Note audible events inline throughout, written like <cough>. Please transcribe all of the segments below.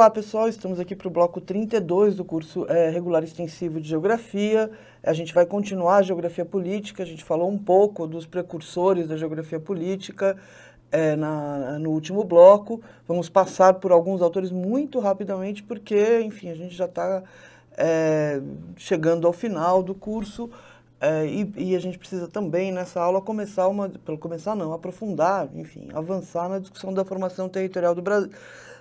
Olá pessoal, estamos aqui para o bloco 32 do curso é, regular extensivo de Geografia. A gente vai continuar a Geografia Política, a gente falou um pouco dos precursores da Geografia Política é, na, no último bloco. Vamos passar por alguns autores muito rapidamente, porque, enfim, a gente já está é, chegando ao final do curso. É, e, e, a gente precisa também nessa aula começar uma, pelo começar não, aprofundar, enfim, avançar na discussão da formação territorial do Brasil,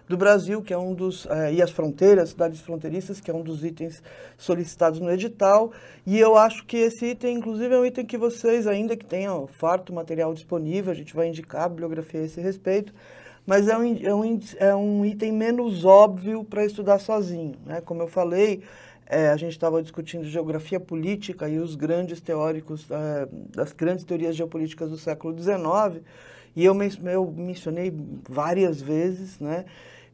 do Brasil, que é um dos, é, e as fronteiras, cidades fronteiriças, que é um dos itens solicitados no edital. E eu acho que esse item, inclusive, é um item que vocês, ainda que tenham farto material disponível, a gente vai indicar a bibliografia a esse respeito, mas é um, é um, é um item menos óbvio para estudar sozinho. Né? Como eu falei, é, a gente estava discutindo geografia política e os grandes teóricos, é, das grandes teorias geopolíticas do século XIX, e eu, eu mencionei várias vezes, né?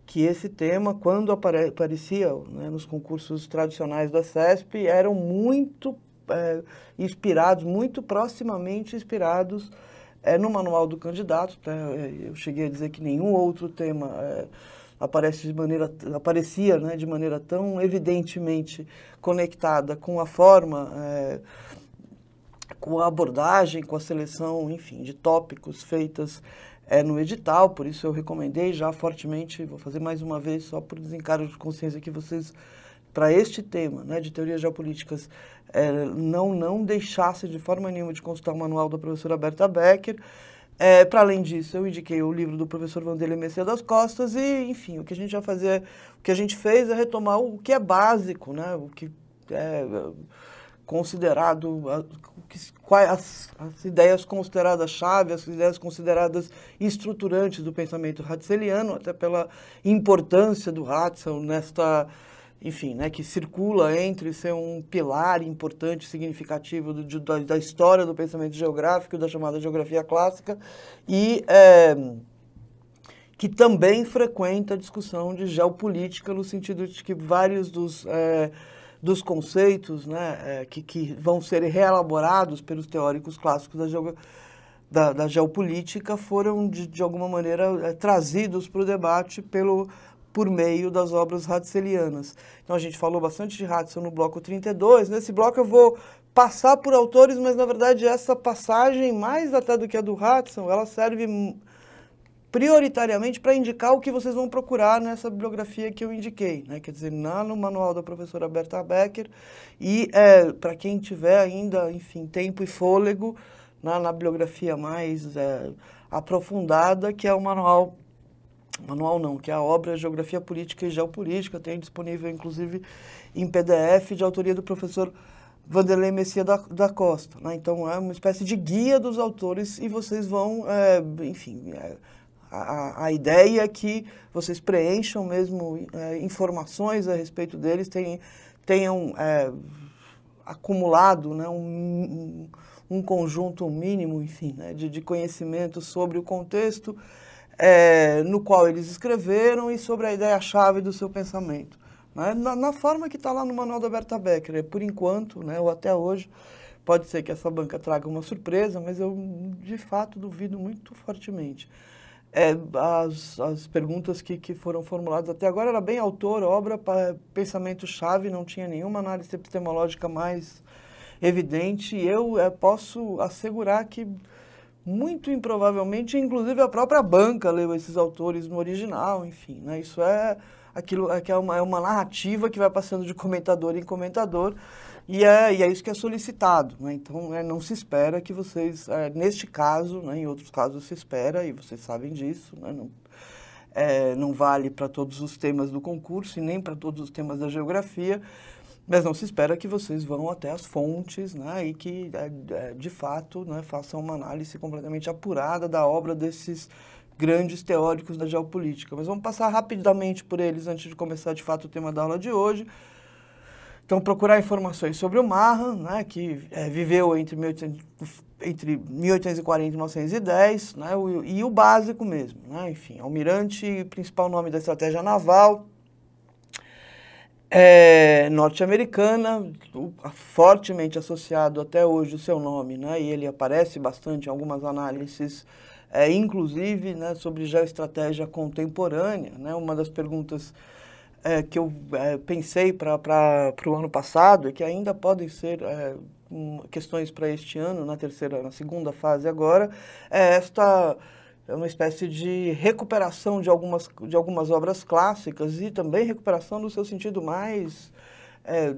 que esse tema, quando apare aparecia né, nos concursos tradicionais da CESP, eram muito é, inspirados, muito proximamente inspirados é, no manual do candidato. Né, eh, eu cheguei a dizer que nenhum outro tema é, aparece de maneira, aparecia né, de maneira tão evidentemente conectada com a forma com a abordagem, com a seleção, enfim, de tópicos feitas é no edital, por isso eu recomendei já fortemente, vou fazer mais uma vez só por desencargo de consciência que vocês para este tema, né, de teorias geopolíticas, é, não não deixasse de forma nenhuma de consultar o manual da professora Berta Becker. É, para além disso, eu indiquei o livro do professor Vandele Messias das Costas e, enfim, o que a gente já fazia, o que a gente fez é retomar o que é básico, né, o que é, considerado quais as, ideias consideradas chave, as ideias consideradas estruturantes do pensamento hatzeliano, até pela importância do Hatzel nesta, enfim, né, que circula entre ser um pilar importante, significativo do, de, da, da, história do pensamento geográfico, da chamada geografia clássica, e é, que também frequenta a discussão de geopolítica, no sentido de que vários dos é, dos conceitos né, é, que, que vão ser reelaborados pelos teóricos clássicos da, geog da, da geopolítica foram, de, de alguma maneira, é, trazidos para o debate pelo, por meio das obras hatzelianas. Então a gente falou bastante de Hatzel no bloco 32. Nesse bloco eu vou passar por autores, mas na verdade essa passagem, mais até do que a do Hatzel, ela serve prioritariamente para indicar o que vocês vão procurar nessa bibliografia que eu indiquei, né? quer dizer, lá no manual da professora Berta Becker, e é, para quem tiver ainda, enfim, tempo e fôlego, na, na bibliografia mais é, aprofundada, que é o manual, manual não, que é a obra Geografia Política e Geopolítica, tem disponível, inclusive, em PDF, de autoria do professor Vanderlei Messia da, da Costa. Né? Então, é uma espécie de guia dos autores e vocês vão, é, enfim, é, a, a ideia é que vocês preencham mesmo é, informações a respeito deles, tenham, tenham é, acumulado né, um, um, conjunto mínimo, enfim, né, de, de conhecimento sobre o contexto é, no qual eles escreveram e sobre a ideia-chave do seu pensamento. Né, na, na, forma que está lá no Manual da Berta Becker, por enquanto, né, ou até hoje, Pode ser que essa banca traga uma surpresa, mas eu de fato duvido muito fortemente é, as, as perguntas que, que foram formuladas até agora era bem autor, obra, pensamento-chave, não tinha nenhuma análise epistemológica mais evidente. E eu é, posso assegurar que, muito improvavelmente, inclusive a própria banca leu esses autores no original, enfim. Né? Isso é aquilo é, que é, uma, é uma narrativa que vai passando de comentador em comentador e é, e é isso que é solicitado. Né? Então, é, não se espera que vocês, é, neste caso, né, em outros casos se espera, e vocês sabem disso, né, não, é, não vale para todos os temas do concurso e nem para todos os temas da geografia, mas não se espera que vocês vão até as fontes né, e que, é, é, de fato, né, façam uma análise completamente apurada da obra desses grandes teóricos da geopolítica. Mas vamos passar rapidamente por eles antes de começar, de fato, o tema da aula de hoje. Então, procurar informações sobre o Mahan, né, que é, viveu entre, entre 1840 e 1910, né, o, e o básico mesmo, né, enfim, almirante, principal nome da estratégia naval, é, norte-americana, fortemente associado até hoje o seu nome, né, e ele aparece bastante em algumas análises, é, inclusive né, sobre geoestratégia contemporânea. Né, uma das perguntas é, que eu é, pensei para o ano passado e que ainda podem ser é, questões para este ano, na terceira, na segunda fase agora, é esta é uma espécie de recuperação de algumas, de algumas obras clássicas e também recuperação no seu sentido mais é,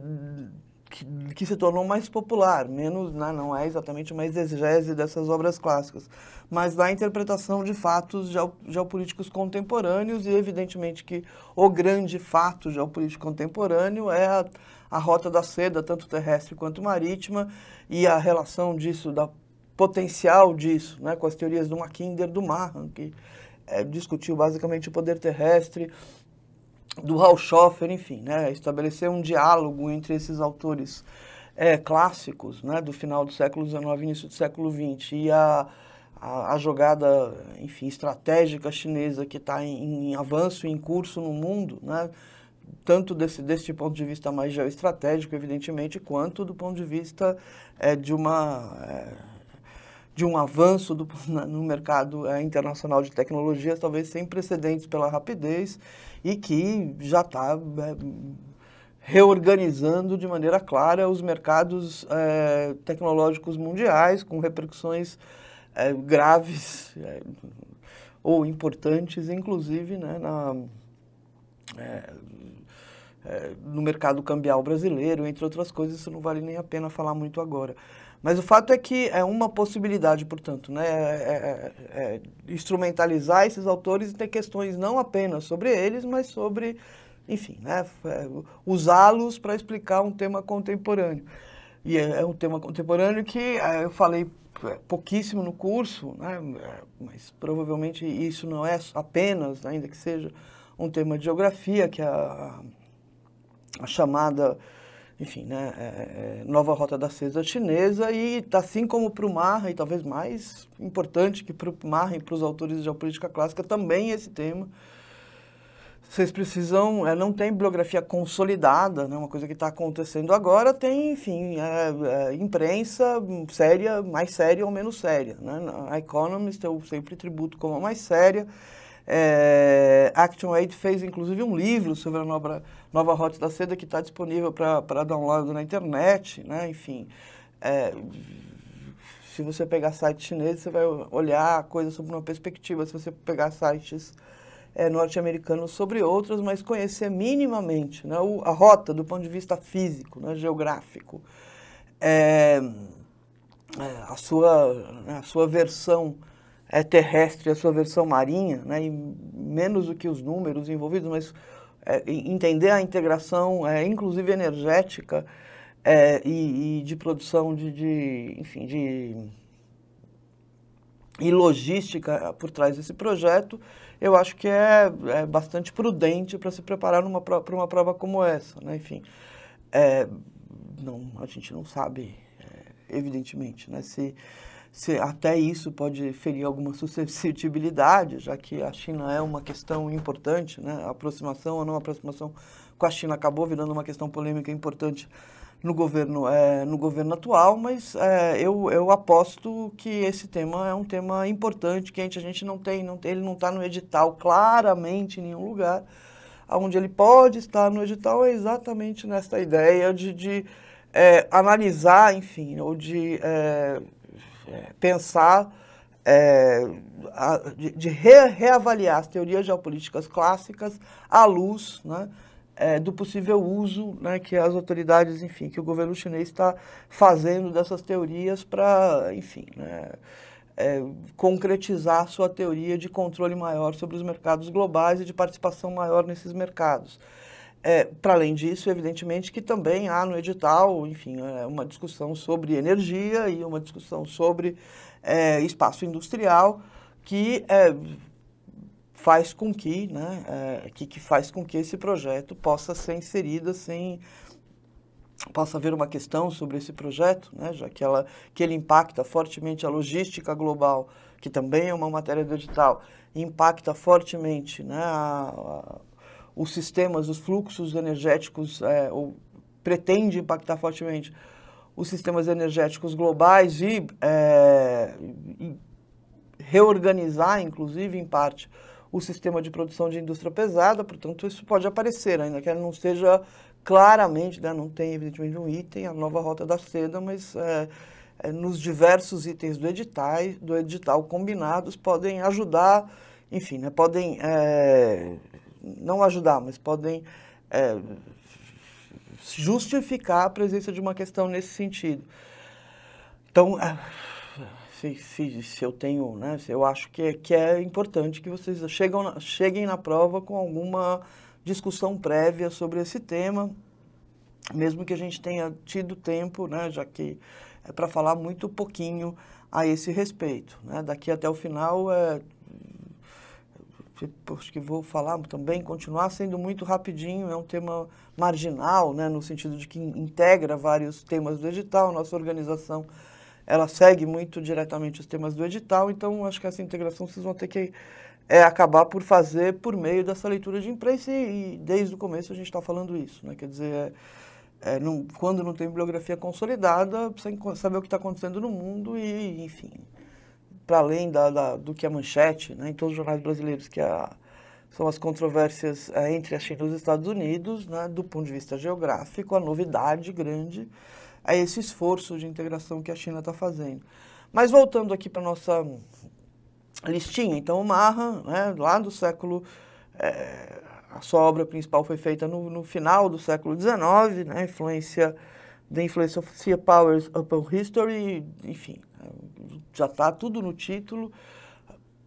que, que, se tornou mais popular, menos não, né, não é exatamente uma exegese dessas obras clássicas, mas da interpretação de fatos geopolíticos contemporâneos e evidentemente que o grande fato geopolítico contemporâneo é a, a rota da seda, tanto terrestre quanto marítima, e a relação disso, da potencial disso, né, com as teorias do Mackinder, do Mahan, que é, discutiu basicamente o poder terrestre, do Haushofer, enfim, né, estabelecer um diálogo entre esses autores é, clássicos né, do final do século XIX início do século XX e a, a, a jogada, enfim, estratégica chinesa que está em, em, avanço, em curso no mundo, né, tanto desse, desse ponto de vista mais geoestratégico, evidentemente, quanto do ponto de vista é, de uma... É, de um avanço do, <laughs> no mercado é, internacional de tecnologias, talvez sem precedentes pela rapidez e que já está é, reorganizando de maneira clara os mercados é, tecnológicos mundiais, com repercussões é, graves é, ou importantes, inclusive né, na, é, é, no mercado cambial brasileiro, entre outras coisas, isso não vale nem a pena falar muito agora. Mas o fato é que é uma possibilidade, portanto, né? É, é, é, é instrumentalizar esses autores e ter questões não apenas sobre eles, mas sobre, enfim, né? É, usá-los para explicar um tema contemporâneo. E é, é um tema contemporâneo que eu falei pouquíssimo no curso, né? mas provavelmente isso não é apenas, ainda que seja, um tema de geografia, que é a, a chamada enfim, né, é, é, nova rota da seda chinesa e tá, assim como para o Marra, e talvez mais importante que para o Marra e para os autores de geopolítica clássica, também esse tema. Vocês precisam, é, não tem bibliografia consolidada, né, uma coisa que está acontecendo agora, tem, enfim, é, é, imprensa séria, mais séria ou menos séria. Né? A Economist eu sempre tributo como a mais séria. É, Action Aid fez, inclusive, um livro sobre a nova Nova Rota da Seda, que está disponível para download na internet, né? Enfim, é, se você pegar sites chineses, você vai olhar a coisa sob uma perspectiva. Se você pegar sites é, norte-americanos sobre outros, mas conhecer minimamente né, o, a rota do ponto de vista físico, né, geográfico, é, é a, sua, né, a sua versão é, terrestre, a sua versão marinha, né, menos do que os números envolvidos, mas é, entender a integração, é, inclusive energética, é, e, e, de produção de, de, enfim, de e logística é, por trás desse projeto, eu acho que é, é bastante prudente para se preparar para uma prova como essa, né? Enfim, é, não, a gente não sabe, é, evidentemente, né? Se se até isso pode ferir alguma <laughs> suscetibilidade, já que a China é uma questão importante, né? A aproximação ou não aproximação com a China acabou virando uma questão polêmica importante no governo, é, no governo atual, mas é, eu, eu aposto que esse tema é um tema importante, que a gente, a gente não tem, não, ele não está no edital claramente em nenhum lugar. Onde ele pode estar no edital é exatamente nesta ideia de, de é, analisar, enfim, ou de é, pensar, é, a, de, de re, reavaliar as teorias geopolíticas clássicas à luz né, é, do possível uso né, que as autoridades, enfim, que o governo chinês está fazendo dessas teorias para, enfim, né, é, concretizar sua teoria de controle maior sobre os mercados globais e de participação maior nesses mercados. É, Para além disso, evidentemente que também há no edital, enfim, é uma discussão sobre energia e uma discussão sobre é, espaço industrial que é, faz com que, né, é, que, que faz com que esse projeto possa ser inserido sem assim, possa haver uma questão sobre esse projeto, né, já que, ela, que ele impacta fortemente a logística global, que também é uma matéria do edital, impacta fortemente né, a, a os sistemas, os fluxos energéticos, é, ou pretende impactar fortemente os sistemas energéticos globais e, é, e reorganizar, inclusive, em parte, o sistema de produção de indústria pesada, portanto, isso pode aparecer, ainda que não seja claramente, né, não tem evidentemente um item, a nova rota da seda, mas é, é, nos diversos itens do edital, do edital combinados podem ajudar, enfim, né, podem é, não ajudar, mas podem é, justificar a presença de uma questão nesse sentido. Então, é, se, se, se eu tenho, né, eu acho que, é, que é importante que vocês chegam, cheguem na prova com alguma discussão prévia sobre esse tema, mesmo que a gente tenha tido tempo, né, já que é para falar muito pouquinho a esse respeito. Né? Daqui até o final é, acho que vou falar também, continuar sendo muito rapidinho, é um tema marginal, né, no sentido de que integra vários temas do edital, nossa organização ela segue muito diretamente os temas do edital, então acho que essa integração vocês vão ter que é, acabar por fazer por meio dessa leitura de imprensa e, e desde o começo a gente está falando isso, né, quer dizer, é, é, não, quando não tem bibliografia consolidada, precisa saber o que está acontecendo no mundo e, enfim, para além da, da, do que a é manchete, né, em todos os jornais brasileiros, que é a, são as controvérsias é, entre a China e os Estados Unidos, né, do ponto de vista geográfico, a novidade grande é esse esforço de integração que a China está fazendo. Mas voltando aqui para nossa listinha, então o Marra, né, lá do século, é, a sua obra principal foi feita no, no final do século XIX, né, influência The Influence of Sea Powers Upon History, enfim, já está tudo no título,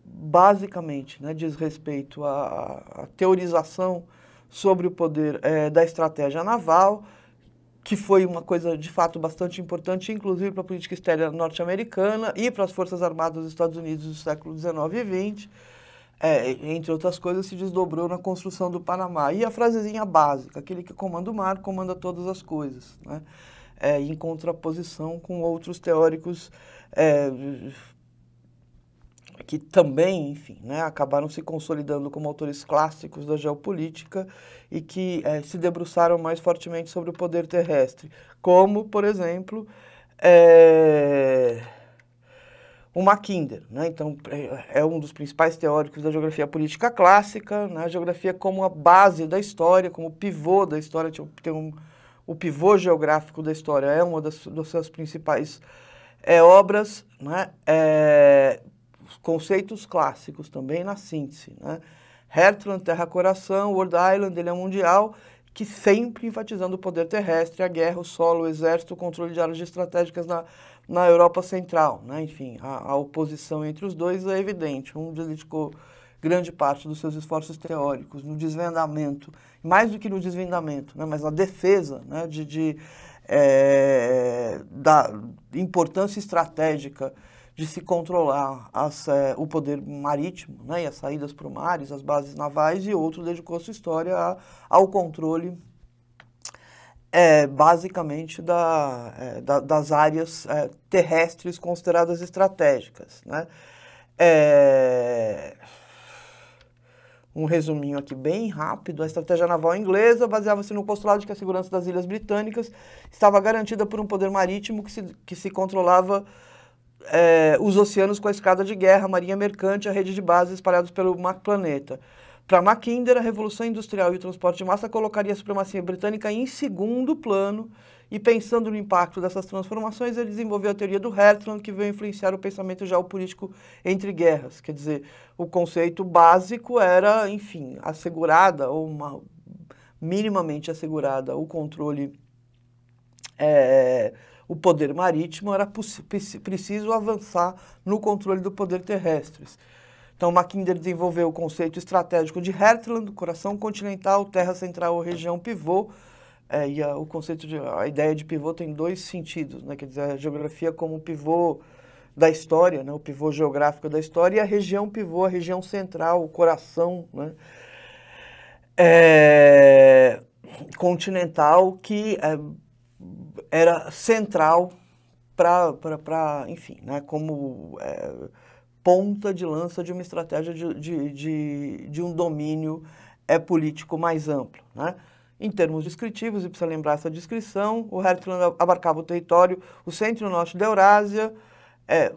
basicamente, né, diz respeito à, à teorização sobre o poder é, da estratégia naval, que foi uma coisa de fato bastante importante, inclusive para a política externa norte-americana e para as Forças Armadas dos Estados Unidos do século XIX e XX. É, entre outras coisas, se desdobrou na construção do Panamá. E a frasezinha básica, aquele que comanda o mar, comanda todas as coisas, né? É, em contraposição com outros teóricos é, que também, enfim, né, acabaram se consolidando como autores clássicos da geopolítica e que é, se debruçaram mais fortemente sobre o poder terrestre, como, por exemplo, é o Mackinder, né? então é, é um dos principais teóricos da geografia política clássica, né? a geografia como a base da história, como o pivô da história, tem um, o pivô geográfico da história é uma das, das suas principais é, obras, né? é, conceitos clássicos também na síntese. Né? Hertland, Terra Coração, World Island, ele é mundial, que sempre enfatizando o poder terrestre, a guerra, o solo, o exército, o controle de áreas estratégicas na na Europa Central. Né? Enfim, a, a oposição entre os dois é evidente. Um dedicou grande parte dos seus esforços teóricos no desvendamento, mais do que no desvendamento, né? mas na defesa né? de, de é, da importância estratégica de se controlar as, é, o poder marítimo né, e as saídas para o mar, as bases navais, e outro dedicou sua história a, ao controle é, basicamente da, é, da, das áreas é, terrestres consideradas estratégicas. Né? É, um resuminho aqui bem rápido: a estratégia naval inglesa baseava-se no postulado de que a segurança das ilhas britânicas estava garantida por um poder marítimo que se, que se controlava. É, os oceanos com a escada de guerra, a marinha mercante, a rede de bases espalhadas pelo mar planeta. Para Mackinder, a Revolução Industrial e o transporte de massa colocaria a supremacia britânica em segundo plano, e pensando no impacto dessas transformações, ele desenvolveu a teoria do Hertzland, que veio influenciar o pensamento geopolítico entre guerras. Quer dizer, o conceito básico era, enfim, assegurada, ou uma, minimamente assegurada, o controle, é, o poder marítimo, era preciso avançar no controle do poder terrestre. Então, Mackinder desenvolveu o conceito estratégico de Heartland, coração continental, terra central ou região pivô. É, e a, o conceito de, a ideia de pivô tem dois sentidos, né? Quer dizer, a geografia como pivô da história, né? O pivô geográfico da história e a região pivô, a região central, o coração, né? É, continental que é, era central para, enfim, né? Como é, ponta de lança de uma estratégia de, de, de, de um domínio é, político mais amplo. Né? Em termos descritivos, e precisa lembrar essa descrição, o Hertzland abarcava o território, o centro e o norte da Eurásia, é,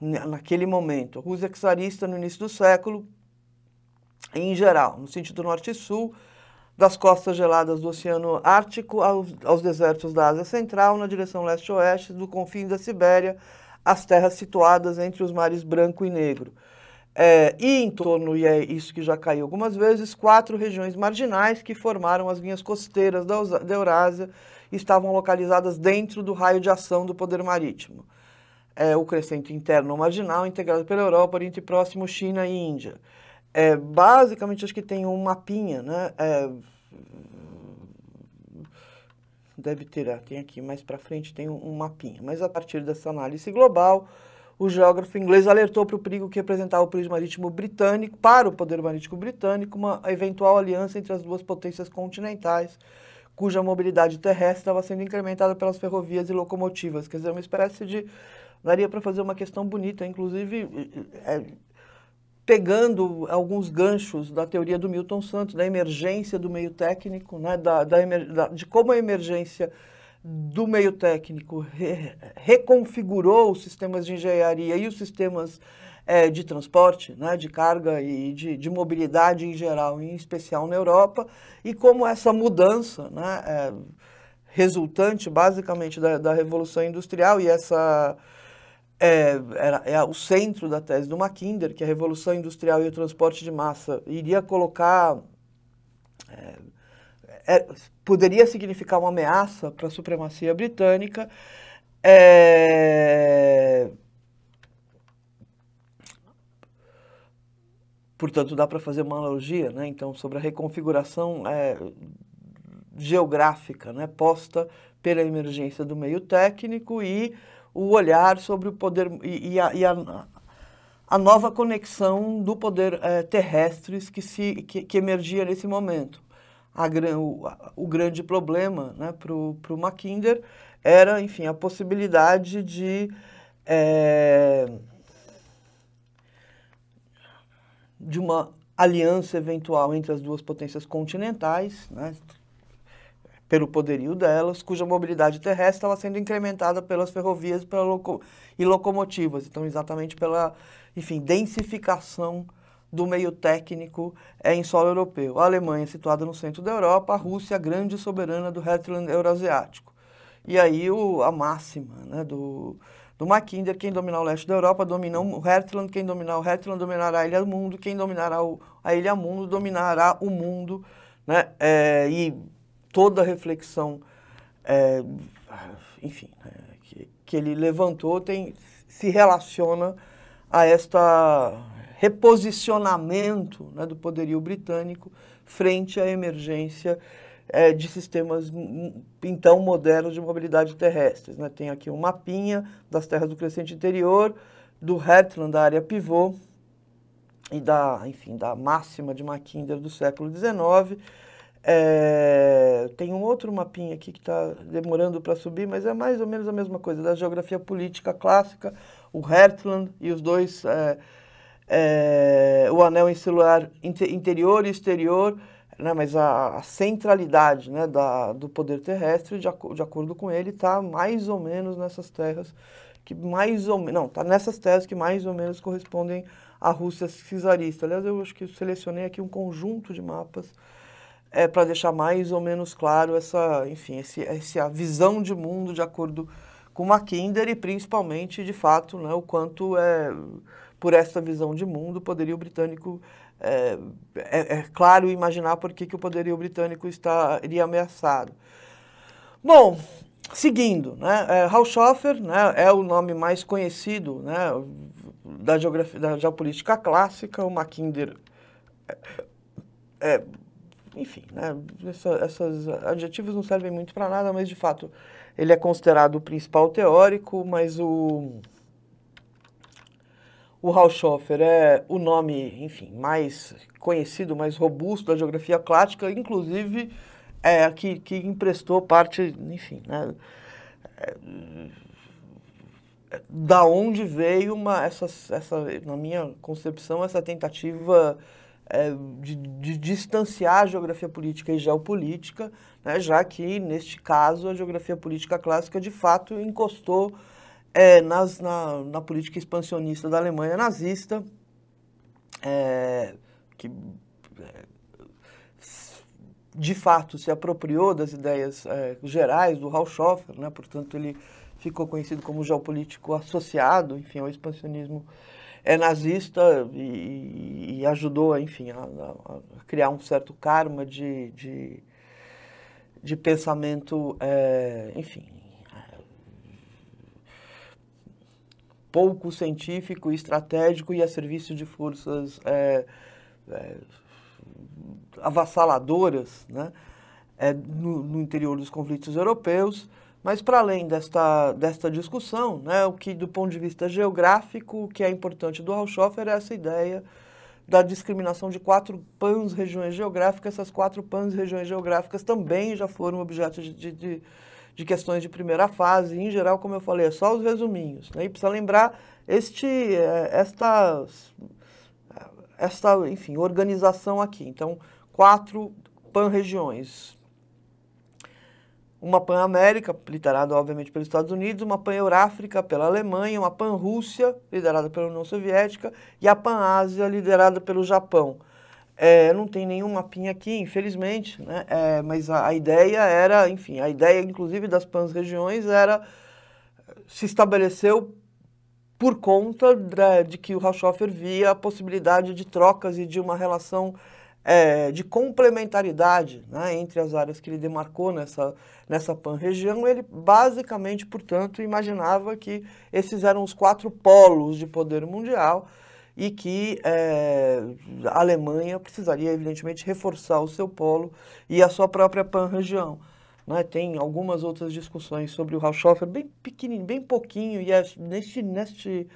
naquele momento, Rússia czarista no início do século, em geral, no sentido norte e sul, das costas geladas do Oceano Ártico aos, aos desertos da Ásia Central, na direção leste-oeste, do confim da Sibéria as terras situadas entre os mares branco e negro. É, e em torno, e é isso que já caiu algumas vezes, quatro regiões marginais que formaram as linhas costeiras da, da Eurásia e estavam localizadas dentro do raio de ação do poder marítimo. É, o crescente interno marginal, integrado pela Europa, Oriente Próximo, China e Índia. É, basicamente, acho que tem um mapinha, né? É, deve ter, tem aqui mais para frente, tem um, mapinha. Mas a partir dessa análise global, o geógrafo inglês alertou para o perigo que representava o poder marítimo britânico, para o poder marítimo britânico, uma eventual aliança entre as duas potências continentais, cuja mobilidade terrestre estava sendo incrementada pelas ferrovias e locomotivas. Quer dizer, é uma espécie de. daria para fazer uma questão bonita, inclusive. É, pegando alguns ganchos da teoria do Milton Santos, da emergência do meio técnico, né, da, da, da, de como a emergência do meio técnico re, reconfigurou os sistemas de engenharia e os sistemas é, de transporte, né, de carga e de, de, mobilidade em geral, em especial na Europa, e como essa mudança né, é, resultante basicamente da, da Revolução Industrial e essa é, era, é o centro da tese do Mackinder, que a Revolução Industrial e o Transporte de Massa iria colocar. É, é, poderia significar uma ameaça para a supremacia britânica. É, portanto, dá para fazer uma analogia, né? Então, sobre a reconfiguração é, geográfica, né? Posta pela emergência do meio técnico e o olhar sobre o poder e, e, a, e a, a, nova conexão do poder é, eh, terrestres que, se, que, que, emergia nesse momento. A, o, o, grande problema né, para o Mackinder era, enfim, a possibilidade de... É, de uma aliança eventual entre as duas potências continentais, né, pelo poderio delas, cuja mobilidade terrestre estava sendo incrementada pelas ferrovias pela loco e locomotivas. Então, exatamente pela, enfim, densificação do meio técnico é, em solo europeu. A Alemanha, situada no centro da Europa, a Rússia, a grande soberana do Heartland euroasiático E aí o, a máxima né, do, do Mackinder, quem dominar o leste da Europa, dominar o Heartland, quem dominar o Heartland dominará a Ilha Mundo, quem dominará o, a Ilha Mundo dominará o mundo. Né, é, e toda a reflexão, é, ah, enfim, né, que, que ele levantou tem, se relaciona a este reposicionamento né, do poderio britânico frente à emergência é, de sistemas hum, hum, então modernos de mobilidade terrestre. Né? Tem aqui um mapinha das terras do crescente interior, do Heartland, da área pivô, e da, enfim, da máxima de Mackinder do século XIX, é, tem um outro mapinha aqui que está demorando para subir, mas é mais ou menos a mesma coisa, da geografia política clássica, o Hertland e os dois, é, é, o anel insular interior e exterior, né, mas a, a centralidade né, da, do poder terrestre, de, de acordo com ele, está mais ou menos nessas terras que mais ou menos, não, está nessas terras que mais ou menos correspondem à Rússia czarista. Aliás, eu acho que selecionei aqui um conjunto de mapas é, para deixar mais ou menos claro essa, enfim, esse, essa visão de mundo de acordo com Mackinder e principalmente, de fato, né, o quanto é, por essa visão de mundo poderia o britânico é, é, é claro imaginar por que, que o poderio britânico estaria ameaçado. Bom, seguindo, né, é, Haushofer né, é o nome mais conhecido né, da, geografia, da geopolítica clássica, o Mackinder é, é enfim, né, essa, esses adjetivos não servem muito para nada, mas de fato ele é considerado o principal teórico, mas o, o Haushofer é o nome, enfim, mais conhecido, mais robusto da geografia clássica, inclusive é, que, que emprestou parte, enfim, né, é, é da onde veio uma, essa, essa, na minha concepção, essa tentativa eh, de, de, distanciar a geografia política e geopolítica, né, já que, neste caso, a geografia política clássica de fato encostou é, nas, na, na, política expansionista da Alemanha nazista, é, que de fato se apropriou das ideias gerais do Haushofer, né, portanto, ele ficou conhecido como geopolítico associado, enfim, ao expansionismo é nazista e, e ajudou, enfim, a, a, criar um certo karma de, de, de pensamento, é, enfim, é, pouco científico e estratégico e a serviço de forças é, é, avassaladoras né? É, no, no, interior dos conflitos europeus mas para além desta, desta discussão, né, o que do ponto de vista geográfico, o que é importante do Haushofer é essa ideia da discriminação de quatro pans regiões geográficas. Essas quatro pans regiões geográficas também já foram objeto de, de, de questões de primeira fase. Em geral, como eu falei, é só os resuminhos. Né? E precisa lembrar este, eh, esta, esta, enfim, organização aqui. Então, quatro pan-regiões, uma Pan-América, liderada obviamente pelos Estados Unidos, uma Pan-Euráfrica pela Alemanha, uma Pan-Rússia, liderada pela União Soviética, e a Pan-Ásia, liderada pelo Japão. É, não tem nenhum mapinha aqui, infelizmente, né? É, mas a, a, ideia era, enfim, a ideia inclusive das pan regiões era, eh, se estabeleceu por conta de, de que o Raschhofer via a possibilidade de trocas e de uma relação é, de complementaridade né, entre as áreas que ele demarcou nessa, nessa pan-região, ele basicamente, portanto, imaginava que esses eram os quatro polos de poder mundial e que é, a Alemanha precisaria, evidentemente, reforçar o seu polo e a sua própria pan-região. Né? Tem algumas outras discussões sobre o Haushofer, bem pequenininho, bem pouquinho, e é neste, neste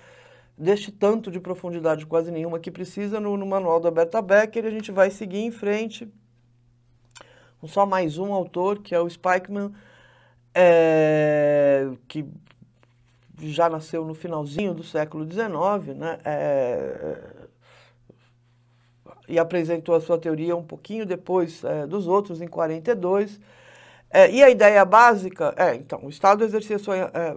deste tanto de profundidade quase nenhuma que precisa no, no manual da Berta Becker e a gente vai seguir em frente com só mais um autor, que é o Spikeman, é, que já nasceu no finalzinho do século XIX, né? É, e apresentou a sua teoria um pouquinho depois é, dos outros, em 42. É, e a ideia básica é, então, o Estado exercia sua é,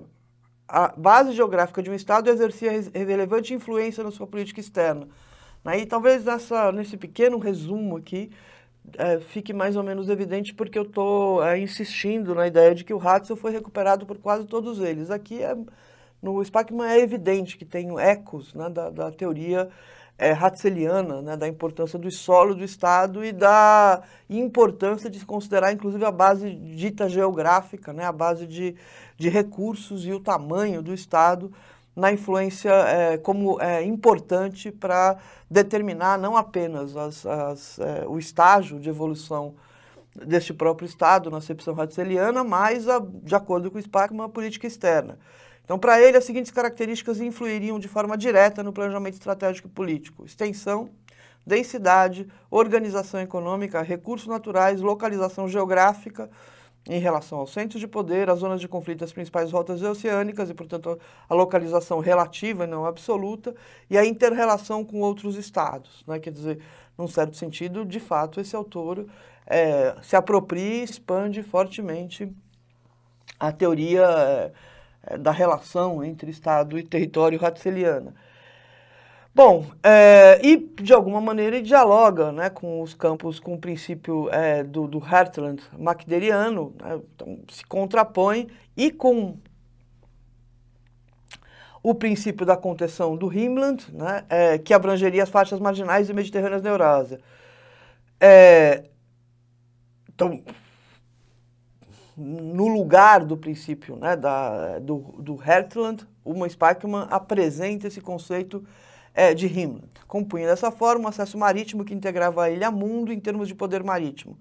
a base geográfica de um Estado exercia relevante influência na sua política externa. aí né? talvez nessa, nesse pequeno resumo aqui é, fique mais ou menos evidente porque eu estou eh, é, insistindo na ideia de que o Ratzel foi recuperado por quase todos eles. Aqui é, no Spackman é evidente que tem ecos né, da, da, teoria é, eh, Hatzeliana, né, da importância do solo do Estado e da importância de se considerar, inclusive, a base dita geográfica, né, a base de de recursos e o tamanho do Estado na influência é, como é, importante para determinar não apenas as, as, é, o estágio de evolução deste próprio Estado na acepção ratzeliana, mas, a, de acordo com o SPAC, uma política externa. Então, para ele, as seguintes características influiriam de forma direta no planejamento estratégico e político: extensão, densidade, organização econômica, recursos naturais, localização geográfica, em relação aos centros de poder, as zonas de conflito, as principais rotas oceânicas e, portanto, a localização relativa e não absoluta, e a interrelação com outros estados. Né? Quer dizer, num certo sentido, de fato, esse autor é, se apropria e expande fortemente a teoria é, da relação entre Estado e território ratzeliana. Bom, é, e de alguma maneira ele dialoga né, com os campos, com o princípio é, do, do Hartland né, então se contrapõe, e com o princípio da contenção do Himmland, né, é, que abrangeria as faixas marginais e mediterrâneas da Eurásia. então, no lugar do princípio né, da, do, do Hertland, o Spikeman apresenta esse conceito é, de Himmler. Compunha dessa forma um acesso marítimo que integrava a ilha mundo em termos de poder marítimo.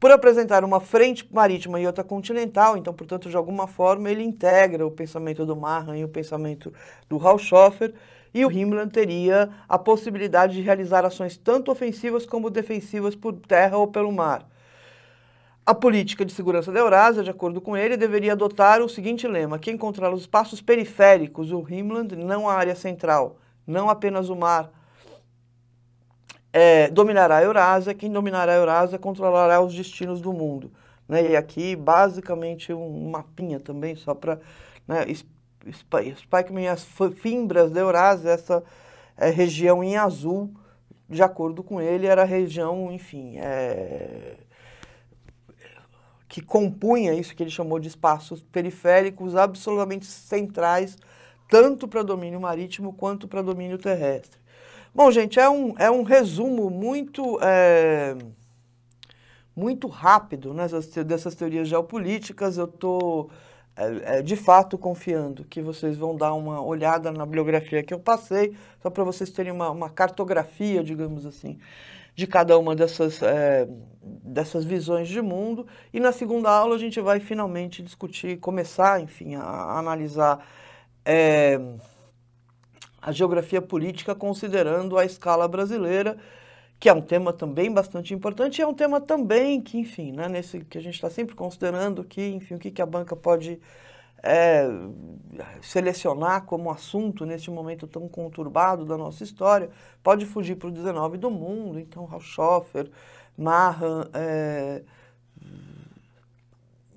Por apresentar uma frente marítima e outra continental, então, portanto, de alguma forma, ele integra o pensamento do Mahan e o pensamento do Haushofer, e o Himmler teria a possibilidade de realizar ações tanto ofensivas como defensivas por terra ou pelo mar. A política de segurança da Eurásia, de acordo com ele, deveria adotar o seguinte lema: que controla os espaços periféricos, o Himmler, não a área central não apenas o mar. É, dominará a Eurásia, quem dominará a Eurásia controlará os destinos do mundo. Né? E aqui, basicamente, um mapinha também, só para. Né, Spikeman e as fimbras da Eurásia, essa é, região em azul, de acordo com ele, era a região, enfim, é, que compunha isso que ele chamou de espaços periféricos absolutamente centrais tanto para domínio marítimo quanto para domínio terrestre. Bom, gente, é um, é um resumo muito, é, muito rápido né, dessas teorias geopolíticas. Eu estou, é, é, de fato, confiando que vocês vão dar uma olhada na bibliografia que eu passei, só para vocês terem uma, uma, cartografia, digamos assim, de cada uma dessas, é, dessas visões de mundo. E na segunda aula a gente vai finalmente discutir, começar, enfim, a, a analisar é, a geografia política considerando a escala brasileira, que é um tema também bastante importante, e é um tema também que, enfim, né, nesse que a gente está sempre considerando que, enfim, o que, que a banca pode é, selecionar como assunto neste momento tão conturbado da nossa história, pode fugir para o 19 do mundo, então Raushofer, Mahan, é,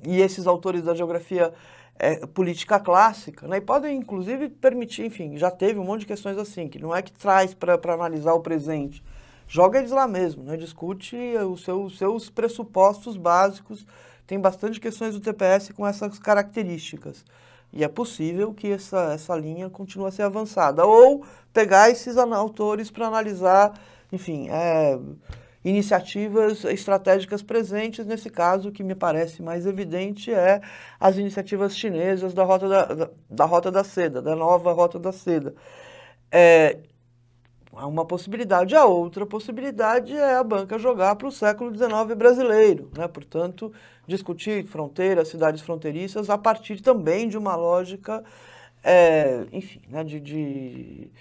e esses autores da geografia é, política clássica, né? e podem inclusive permitir, enfim, já teve um monte de questões assim, que não é que traz para analisar o presente, joga eles lá mesmo, né? discute os seus, seus pressupostos básicos, tem bastante questões do TPS com essas características. E é possível que essa, essa linha continue a ser avançada. Ou pegar esses autores para analisar, enfim, é, iniciativas estratégicas presentes. Nesse caso, o que me parece mais evidente é as iniciativas chinesas da Rota da, da, Rota da Seda, da nova Rota da Seda. É uma possibilidade. A outra possibilidade é a banca jogar para o século XIX brasileiro, né? portanto, discutir fronteiras, cidades fronteiriças, a partir também de uma lógica, é, enfim, né? de, de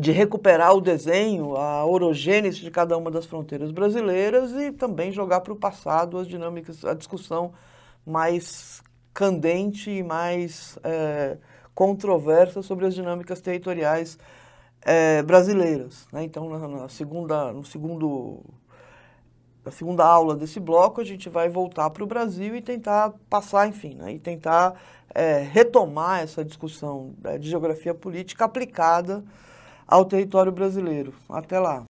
de recuperar o desenho, a orogênese de cada uma das fronteiras brasileiras e também jogar para o passado as dinâmicas, a discussão mais candente e mais é, controversa sobre as dinâmicas territoriais é, brasileiras. Né? Então, na, na, segunda, no segundo, na segunda aula desse bloco, a gente vai voltar para o Brasil e tentar passar, enfim, né? e tentar é, retomar essa discussão de geografia política aplicada ao território brasileiro. Até lá!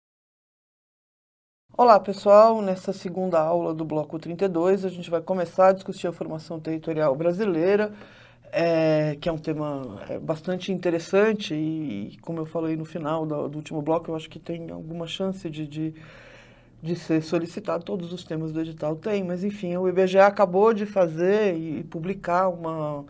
Olá pessoal, nesta segunda aula do bloco 32 a gente vai começar a discutir a formação territorial brasileira, é, que é um tema é, bastante interessante e, como eu falei no final do, do último bloco, eu acho que tem alguma chance de, de de ser solicitado, todos os temas do edital têm, mas enfim, o IBGE acabou de fazer e publicar uma,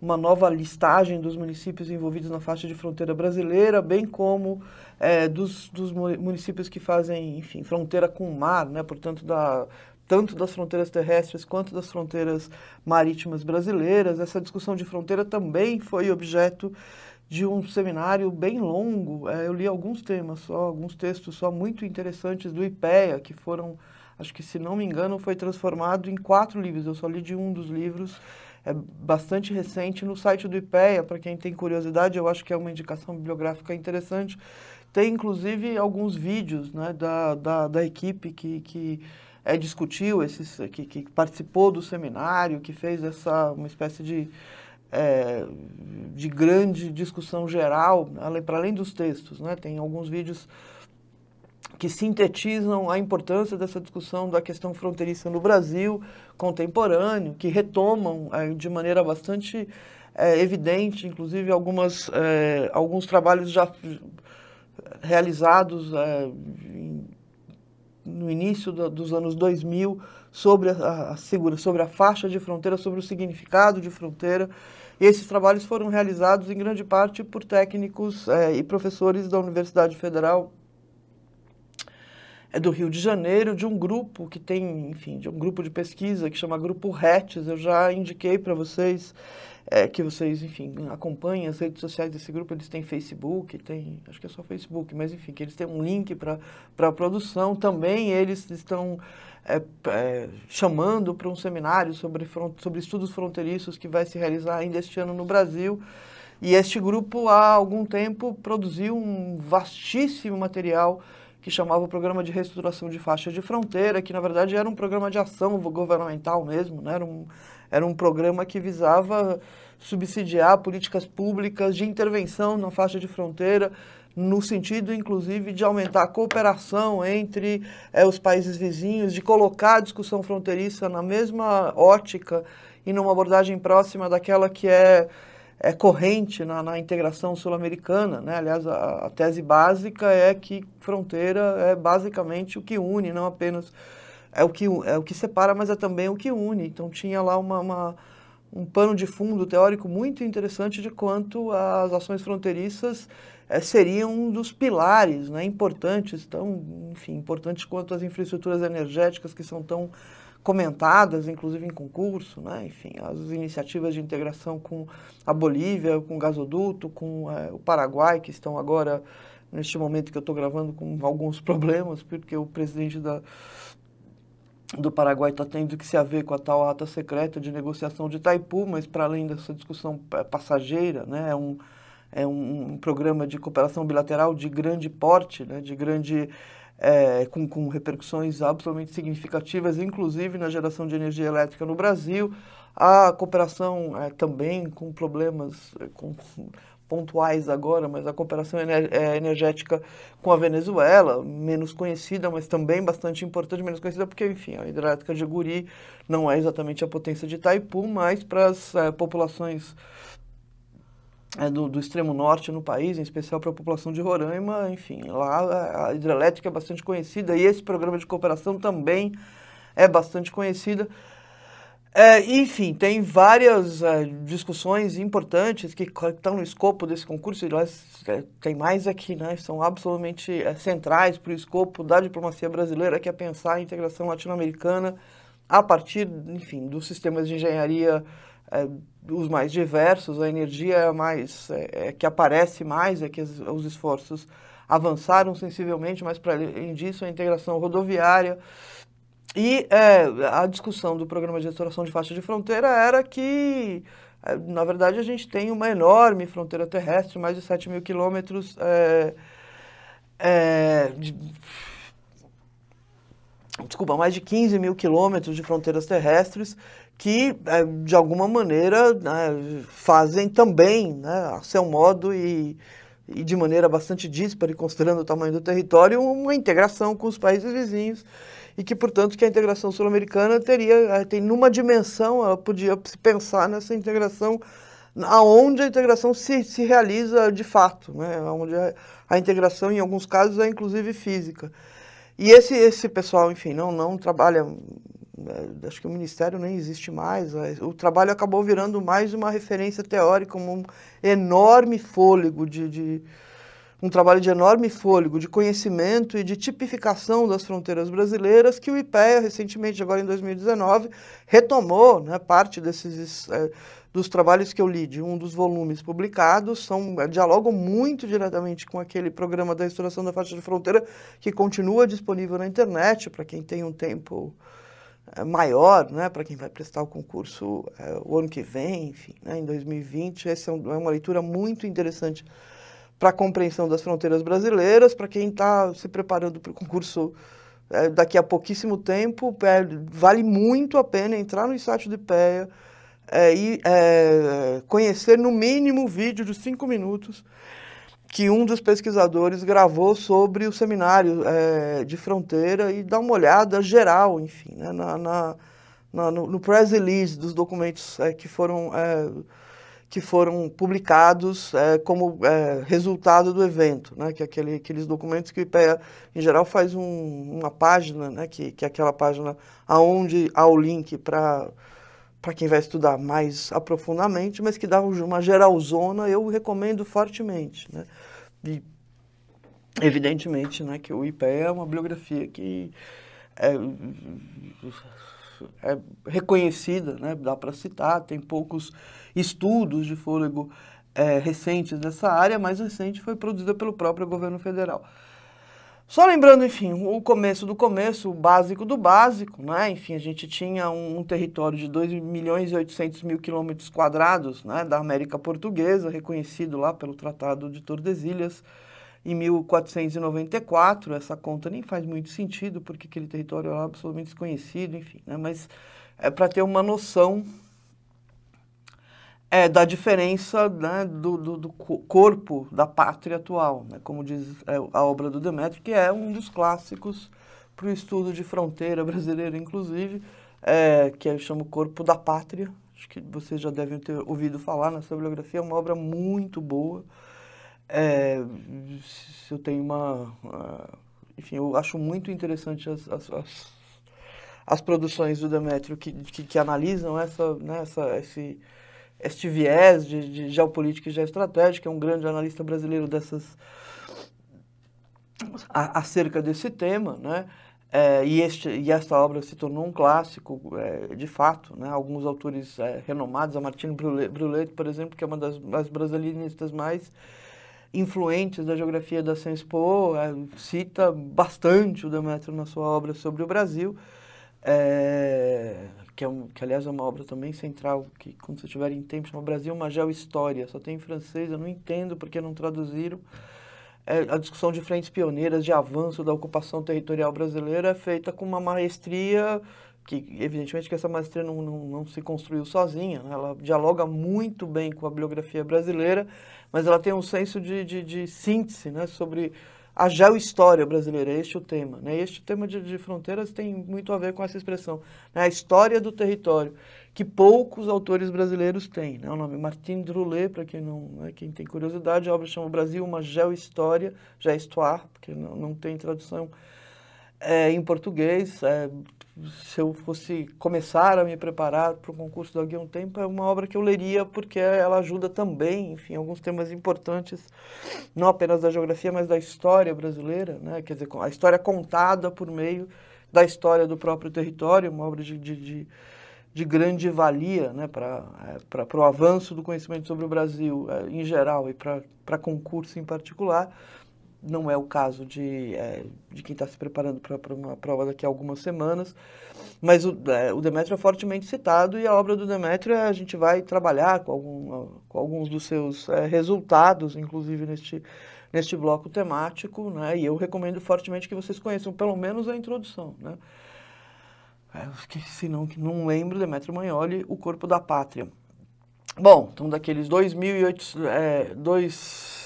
uma nova listagem dos municípios envolvidos na faixa de fronteira brasileira, bem como é, dos, dos municípios que fazem, enfim, fronteira com o mar, né? portanto, da, tanto das fronteiras terrestres quanto das fronteiras marítimas brasileiras. Essa discussão de fronteira também foi objeto de um seminário bem longo. É, eu li alguns temas só, alguns textos só muito interessantes do IPEA, que foram, acho que se não me engano, foi transformado em quatro livros. Eu só li de um dos livros é bastante recente. No site do IPEA, para quem tem curiosidade, eu acho que é uma indicação bibliográfica interessante. Tem, inclusive, alguns vídeos né, da, da, da equipe que, que é, discutiu, esses, que, que participou do seminário, que fez essa uma espécie de, é, de grande discussão geral, né, para além dos textos. Né? Tem alguns vídeos que sintetizam a importância dessa discussão da questão fronteiriça no Brasil contemporâneo, que retomam é, de maneira bastante é, evidente, inclusive algumas, é, alguns trabalhos já realizados em, no início do, dos anos 2000 sobre a, a segura, sobre a faixa de fronteira, sobre o significado de fronteira. E esses trabalhos foram realizados em grande parte por técnicos e professores da Universidade Federal é do Rio de Janeiro, de um grupo que tem, enfim, de um grupo de pesquisa que chama Grupo RETES. Eu já indiquei para vocês é, que vocês, enfim, acompanhem as redes sociais desse grupo. Eles têm Facebook, tem, acho que é só Facebook, mas enfim, que eles têm um link para a produção. Também eles estão é, é, chamando para um seminário sobre, sobre estudos fronteiriços que vai se realizar ainda este ano no Brasil. E este grupo, há algum tempo, produziu um vastíssimo material que chamava o Programa de Reestruturação de Faixa de Fronteira, que na verdade era um programa de ação governamental mesmo, né? era, um, era um programa que visava subsidiar políticas públicas de intervenção na faixa de fronteira, no sentido, inclusive, de aumentar a cooperação entre é, os países vizinhos, de colocar a discussão fronteiriça na mesma ótica e numa abordagem próxima daquela que é é corrente na, na integração sul-americana. Né? Aliás, a, a, tese básica é que fronteira é basicamente o que une, não apenas é o que, é o que separa, mas é também o que une. Então tinha lá uma, uma um pano de fundo teórico muito interessante de quanto as ações fronteiriças é, seriam um dos pilares né, importantes, tão, enfim, importantes quanto as infraestruturas energéticas que são tão comentadas, inclusive em concurso, né? enfim, as iniciativas de integração com a Bolívia, com o gasoduto, com é, o Paraguai, que estão agora, neste momento que eu estou gravando, com alguns <laughs> problemas, porque o presidente da, do Paraguai está tendo que se haver com a tal ata secreta de negociação de Itaipu, mas para além dessa discussão é, passageira, né? é um, é um, um programa de cooperação bilateral de grande porte, né? de grande é, com, com repercussões absolutamente significativas, inclusive na geração de energia elétrica no Brasil. A cooperação é, também com problemas é, com, pontuais agora, mas a cooperação ener é, energética com a Venezuela, menos conhecida, mas também bastante importante, menos conhecida porque, enfim, a hidrelétrica de Guri não é exatamente a potência de Itaipu, mas para as é, populações é, do, do, extremo norte no país, em especial para a população de Roraima, enfim, lá a hidrelétrica é bastante conhecida e esse programa de cooperação também é bastante conhecida. É, enfim, tem várias é, discussões importantes que estão no escopo desse concurso, e elas, é, tem mais aqui, né, são absolutamente é, centrais para o escopo da diplomacia brasileira, que é pensar a integração latino-americana a partir, enfim, dos sistemas de engenharia é, os mais diversos, a energia é mais é, é, que aparece mais, é que as, os esforços avançaram sensivelmente, mas para além disso a integração rodoviária e é, a discussão do programa de restauração de faixa de fronteira era que é, na verdade a gente tem uma enorme fronteira terrestre, mais de 7 mil quilômetros é, de, desculpa, mais de 15 mil quilômetros de fronteiras terrestres que, é, de alguma maneira, né, fazem também, né, a seu modo e, e de maneira bastante díspare, considerando o tamanho do território, uma integração com os países vizinhos e que, portanto, que a integração sul-americana teria, é, tem numa dimensão, ela podia se pensar nessa integração aonde a integração se, se realiza de fato, né? onde a, a, integração, em alguns casos, é inclusive física. E esse, esse pessoal, enfim, não, não trabalha né, acho que o ministério nem existe mais. O trabalho acabou virando mais uma referência teórica, um enorme fôlego de, de um trabalho de enorme fôlego de conhecimento e de tipificação das fronteiras brasileiras que o IPEA recentemente, agora em 2019, retomou, né, parte desses é, dos trabalhos que eu li, de um dos volumes publicados, são, eh, dialogam muito diretamente com aquele programa da restauração da faixa de fronteira que continua disponível na internet para quem tem um tempo eh, maior né, para quem vai prestar o concurso é, o ano que vem, enfim, né, em 2020. Essa é, é, uma leitura muito interessante para a compreensão das fronteiras brasileiras, para quem está se preparando para o concurso é, daqui a pouquíssimo tempo. vale muito a pena entrar no site do IPEA e conhecer no mínimo vídeo de cinco minutos que um dos pesquisadores gravou sobre o seminário é, de fronteira e dá uma olhada geral, enfim, né, na, na, na, no, no, press release dos documentos é, que foram eh, que foram publicados é, como é, resultado do evento, né? que é aquele, aqueles documentos que o IPEA, em geral, faz um, uma página, né? que, que é aquela página aonde há o link para para quem vai estudar mais aprofundadamente, mas que dá uma geralzona, eu recomendo fortemente. Né? E, evidentemente, né, que o IPE é uma bibliografia que é, é reconhecida, né? dá para citar, tem poucos estudos de fôlego é, recentes nessa área, mais recente foi produzida pelo próprio governo federal. Só lembrando, enfim, o começo do começo, o básico do básico, né? Enfim, a gente tinha um, um território de 2 milhões e 800 mil quilômetros quadrados né, da América Portuguesa, reconhecido lá pelo Tratado de Tordesilhas em 1494. Essa conta nem faz muito sentido, porque aquele território era é absolutamente desconhecido, enfim, né? Mas é para ter uma noção é, da diferença né, do, do, do, corpo da pátria atual, né, como diz é, a obra do Demetrio, que é um dos clássicos para o estudo de fronteira <laughs> brasileira, inclusive, é, que chamo o Corpo da Pátria. Acho que vocês já devem ter ouvido falar nessa bibliografia, é uma obra muito boa. É, eu tenho uma. Enfim, eu acho muito interessante as, as, as, as produções do Demetrio que, que, que analisam essa, né, essa, esse este viés de, de geopolítica e geoestratégica, é um grande analista brasileiro dessas a, acerca desse tema, né? É, e, este, e esta obra se tornou um clássico, é, de fato. Né? Alguns autores é, renomados, a Martina Brulete, por exemplo, que é uma das, das brasilianistas mais influentes da geografia da Sciences Po, é, cita bastante o Demetrio na sua obra sobre o Brasil. É, que, é um, que aliás é uma obra também central, que quando vocês tiverem tempo, chama Brasil uma geohistória, só tem em francês, eu não entendo porque não traduziram. É, a discussão de frentes pioneiras de avanço da ocupação territorial brasileira é feita com uma maestria que evidentemente que essa maestria não, não, não, se construiu sozinha, né? ela dialoga muito bem com a bibliografia brasileira, mas ela tem um senso de, de, de síntese né, sobre a geohistória brasileira, é este é o tema. Né? Este tema de, de, fronteiras tem muito a ver com essa expressão, né? a história do território, que poucos autores brasileiros têm. Né? O nome é Martin Drulé, para quem não, né? quem tem curiosidade, a obra chama Brasil uma geohistória, geohistoire, porque não, não tem tradução é, em português, é, se eu fosse começar a me preparar para o concurso daqui Agui um Tempo, é uma obra que eu leria porque ela ajuda também, enfim, alguns temas importantes, não apenas da geografia, mas da história brasileira, né? quer dizer, a história contada por meio da história do próprio território, uma obra de, de, de, de grande valia né? para eh, o avanço do conhecimento sobre o Brasil eh, em geral e para concurso em particular não é o caso de, é, de quem está se preparando para uma prova daqui a algumas semanas, mas o, é, o Demétrio é fortemente citado e a obra do Demétrio a gente vai trabalhar com, algum, com alguns dos seus é, resultados, inclusive neste, neste bloco temático, né? e eu recomendo fortemente que vocês conheçam pelo menos a introdução. Né? É, se não, não lembro, Demétrio Magnoli, O Corpo da Pátria. Bom, então daqueles 2.800... É, dois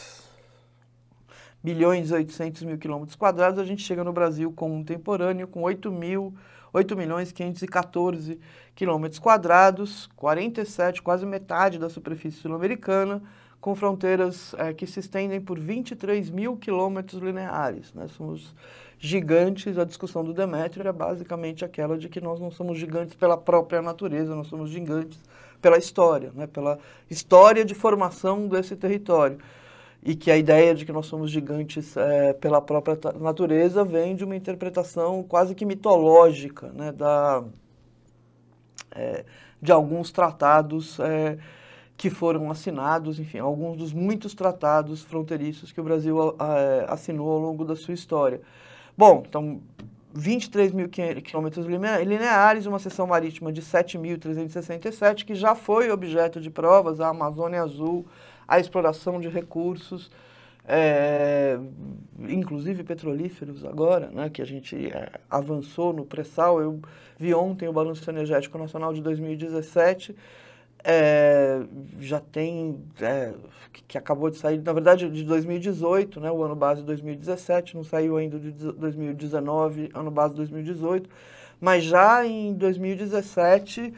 milhões e 800 mil quilômetros quadrados, a gente chega no Brasil contemporâneo com 8 mil, 8 milhões 514 quilômetros quadrados, 47, quase metade da superfície sul-americana, com fronteiras é, que se estendem por 23 mil quilômetros lineares. Né? Somos gigantes, a discussão do Demétrio é basicamente aquela de que nós não somos gigantes pela própria natureza, nós somos gigantes pela história, né? pela história de formação desse território e que a ideia de que nós somos gigantes é, pela própria natureza vem de uma interpretação quase que mitológica né, da, é, de alguns tratados é, que foram assinados, enfim, alguns dos muitos tratados fronteiriços que o Brasil assinou ao longo da sua história. Bom, então 23 mil quilômetros lineares, uma seção marítima de 7.367, que já foi objeto de provas, a Amazônia Azul, a exploração de recursos, é, inclusive petrolíferos agora, né, que a gente é, avançou no pré-sal. Eu vi ontem o Balanço Energético Nacional de 2017, é, eh, já tem, que, que, acabou de sair, na verdade, de 2018, né, o ano base 2017, não saiu ainda de 2019, ano base 2018, mas já em 2017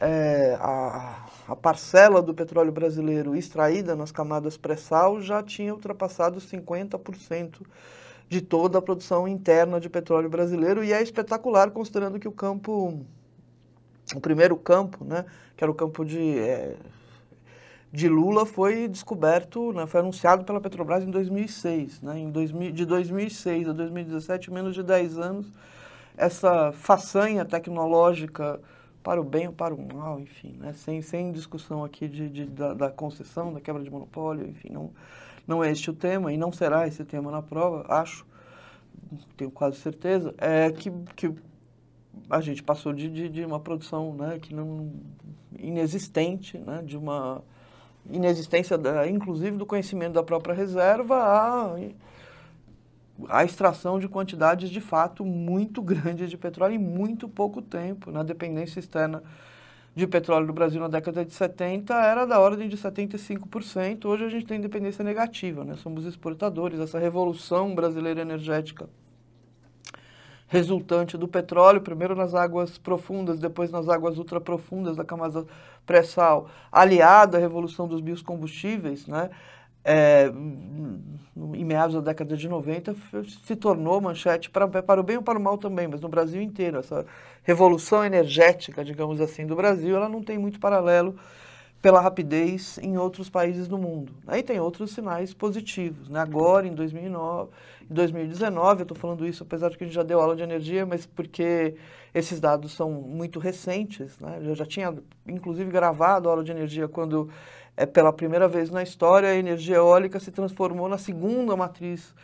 é, a, a parcela do petróleo brasileiro extraída nas camadas pré-sal já tinha ultrapassado 50% de toda a produção interna de petróleo brasileiro e é espetacular considerando que o campo, o primeiro campo, né, que era o campo de, é, de Lula, foi descoberto, né, foi anunciado pela Petrobras em 2006. Né, em dois de 2006 a 2017, menos de 10 anos, essa façanha tecnológica para o bem ou para o mal, enfim, né? sem, sem discussão aqui de, de da, da, concessão, da quebra de monopólio, enfim, não, não é este o tema e não será esse tema na prova, acho, tenho quase certeza, é que, que a gente passou de, de, de uma produção né, que não, inexistente, né, de uma inexistência, da, inclusive, do conhecimento da própria reserva a a extração de quantidades de fato muito <laughs> grandes de petróleo em muito pouco tempo. Na dependência externa de petróleo do Brasil na década de 70 era da ordem de 75%. Hoje a gente tem dependência negativa, né? somos exportadores. Essa revolução brasileira energética resultante do petróleo, primeiro nas águas profundas, depois nas águas ultraprofundas da camada pré-sal, aliada à revolução dos biocombustíveis, né? é, em meados da década de 90, se tornou manchete para para o bem ou para o mal também, mas no Brasil inteiro. Essa revolução energética, digamos assim, do Brasil, ela não tem muito paralelo pela rapidez em outros países do mundo. Aí tem outros sinais positivos. Né? Agora, em 2009, 2019, eu estou falando isso apesar de que a gente já deu aula de energia, mas porque esses dados são muito recentes. Né? Eu já tinha, inclusive, gravado aula de energia quando é, pela primeira vez na história, a energia eólica se transformou na segunda matriz,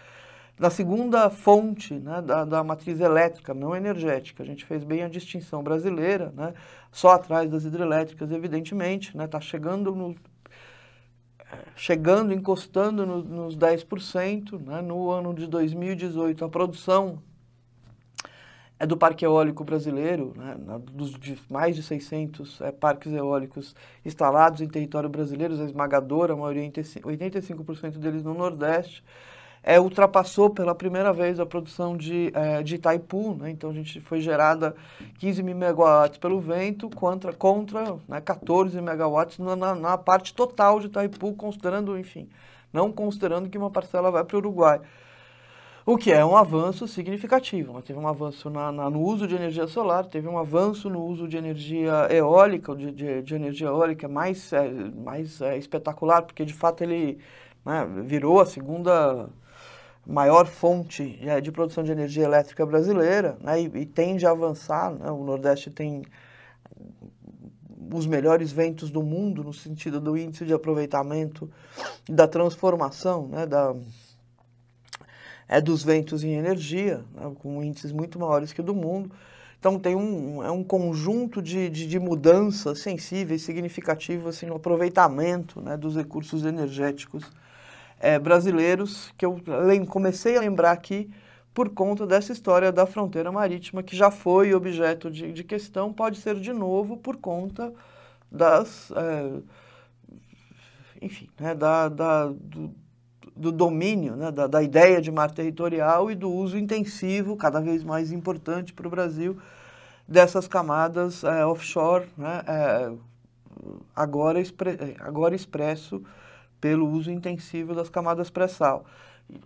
na segunda fonte né, da, da, matriz elétrica, não energética. A gente fez bem a distinção brasileira, né, só atrás das hidrelétricas, evidentemente, está né, tá chegando no chegando, encostando no, nos 10%, né, no ano de 2018, a produção é do Parque Eólico Brasileiro, né, dos mais de 600 é, parques eólicos instalados em território brasileiro, a esmagadora, maioria, 85% deles no Nordeste, é, ultrapassou pela primeira vez a produção de, é, de Itaipu, né, então a gente foi gerada 15 mil megawatts pelo vento contra, contra né, 14 megawatts na, na parte total de Itaipu, considerando, enfim, não considerando que uma parcela vai para o Uruguai. O que é um avanço significativo. Né? teve um avanço na, na, no uso de energia solar, teve um avanço no uso de energia eólica, de, de, de energia eólica mais, é, mais é, espetacular, porque de fato ele né, virou a segunda maior fonte é, de produção de energia elétrica brasileira né, e, e, tende a avançar. Né, o Nordeste tem os melhores ventos do mundo no sentido do índice de aproveitamento e da transformação, né, da é dos ventos em energia, né, com índices muito maiores que o do mundo. Então tem um, é um conjunto de, de, de mudanças sensíveis, significativas assim, no aproveitamento né, dos recursos energéticos é, brasileiros, que eu comecei a lembrar aqui por conta dessa história da fronteira marítima, que já foi objeto de, de questão, pode ser de novo por conta das. É, enfim, né, da, da do, do domínio, né, da, da, ideia de mar territorial e do uso intensivo, cada vez mais importante para o Brasil, dessas camadas é, offshore, né, é, agora, expre, eh, agora expresso pelo uso intensivo das camadas pré-sal.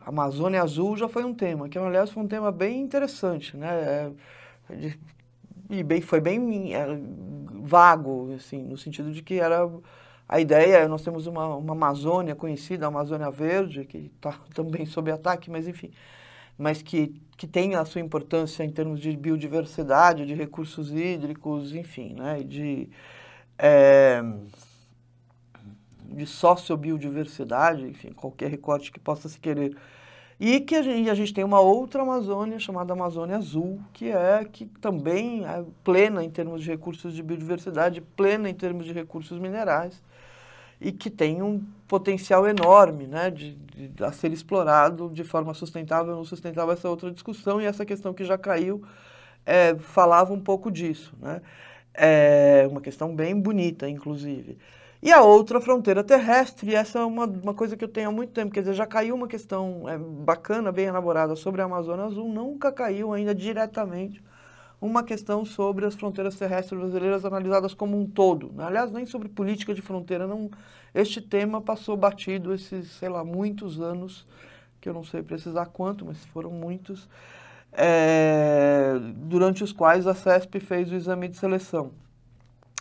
Amazônia Azul já foi um tema, que aliás foi um tema bem interessante, né? É, de, e bem, foi bem vago, assim, no sentido de que era a ideia é nós temos uma, uma Amazônia conhecida, a Amazônia Verde, que está <laughs> também sob ataque, mas enfim, mas que, que tem a sua importância em termos de biodiversidade, de recursos hídricos, enfim, né, de, é, de sociobiodiversidade, enfim, qualquer recorte que possa se querer. E que a gente, a gente tem uma outra Amazônia chamada Amazônia Azul, que é que também é plena em termos de recursos de biodiversidade, plena em termos de recursos minerais, e que tem um potencial enorme né, de, de, a ser explorado de forma sustentável ou não sustentável, essa é outra discussão, e essa questão que já caiu é, falava um pouco disso. Né? É uma questão bem bonita, inclusive. E a outra, fronteira terrestre, essa é uma, uma coisa que eu tenho há muito tempo, quer dizer, já caiu uma questão é, bacana, bem elaborada sobre a Amazônia Azul, nunca caiu ainda diretamente uma questão sobre as fronteiras terrestres brasileiras analisadas como um todo. Né? Aliás, nem sobre política de fronteira, não. Este tema passou batido esses, sei lá, muitos anos, que eu não sei precisar quanto, mas foram muitos, é, durante os quais a CESP fez o exame de seleção.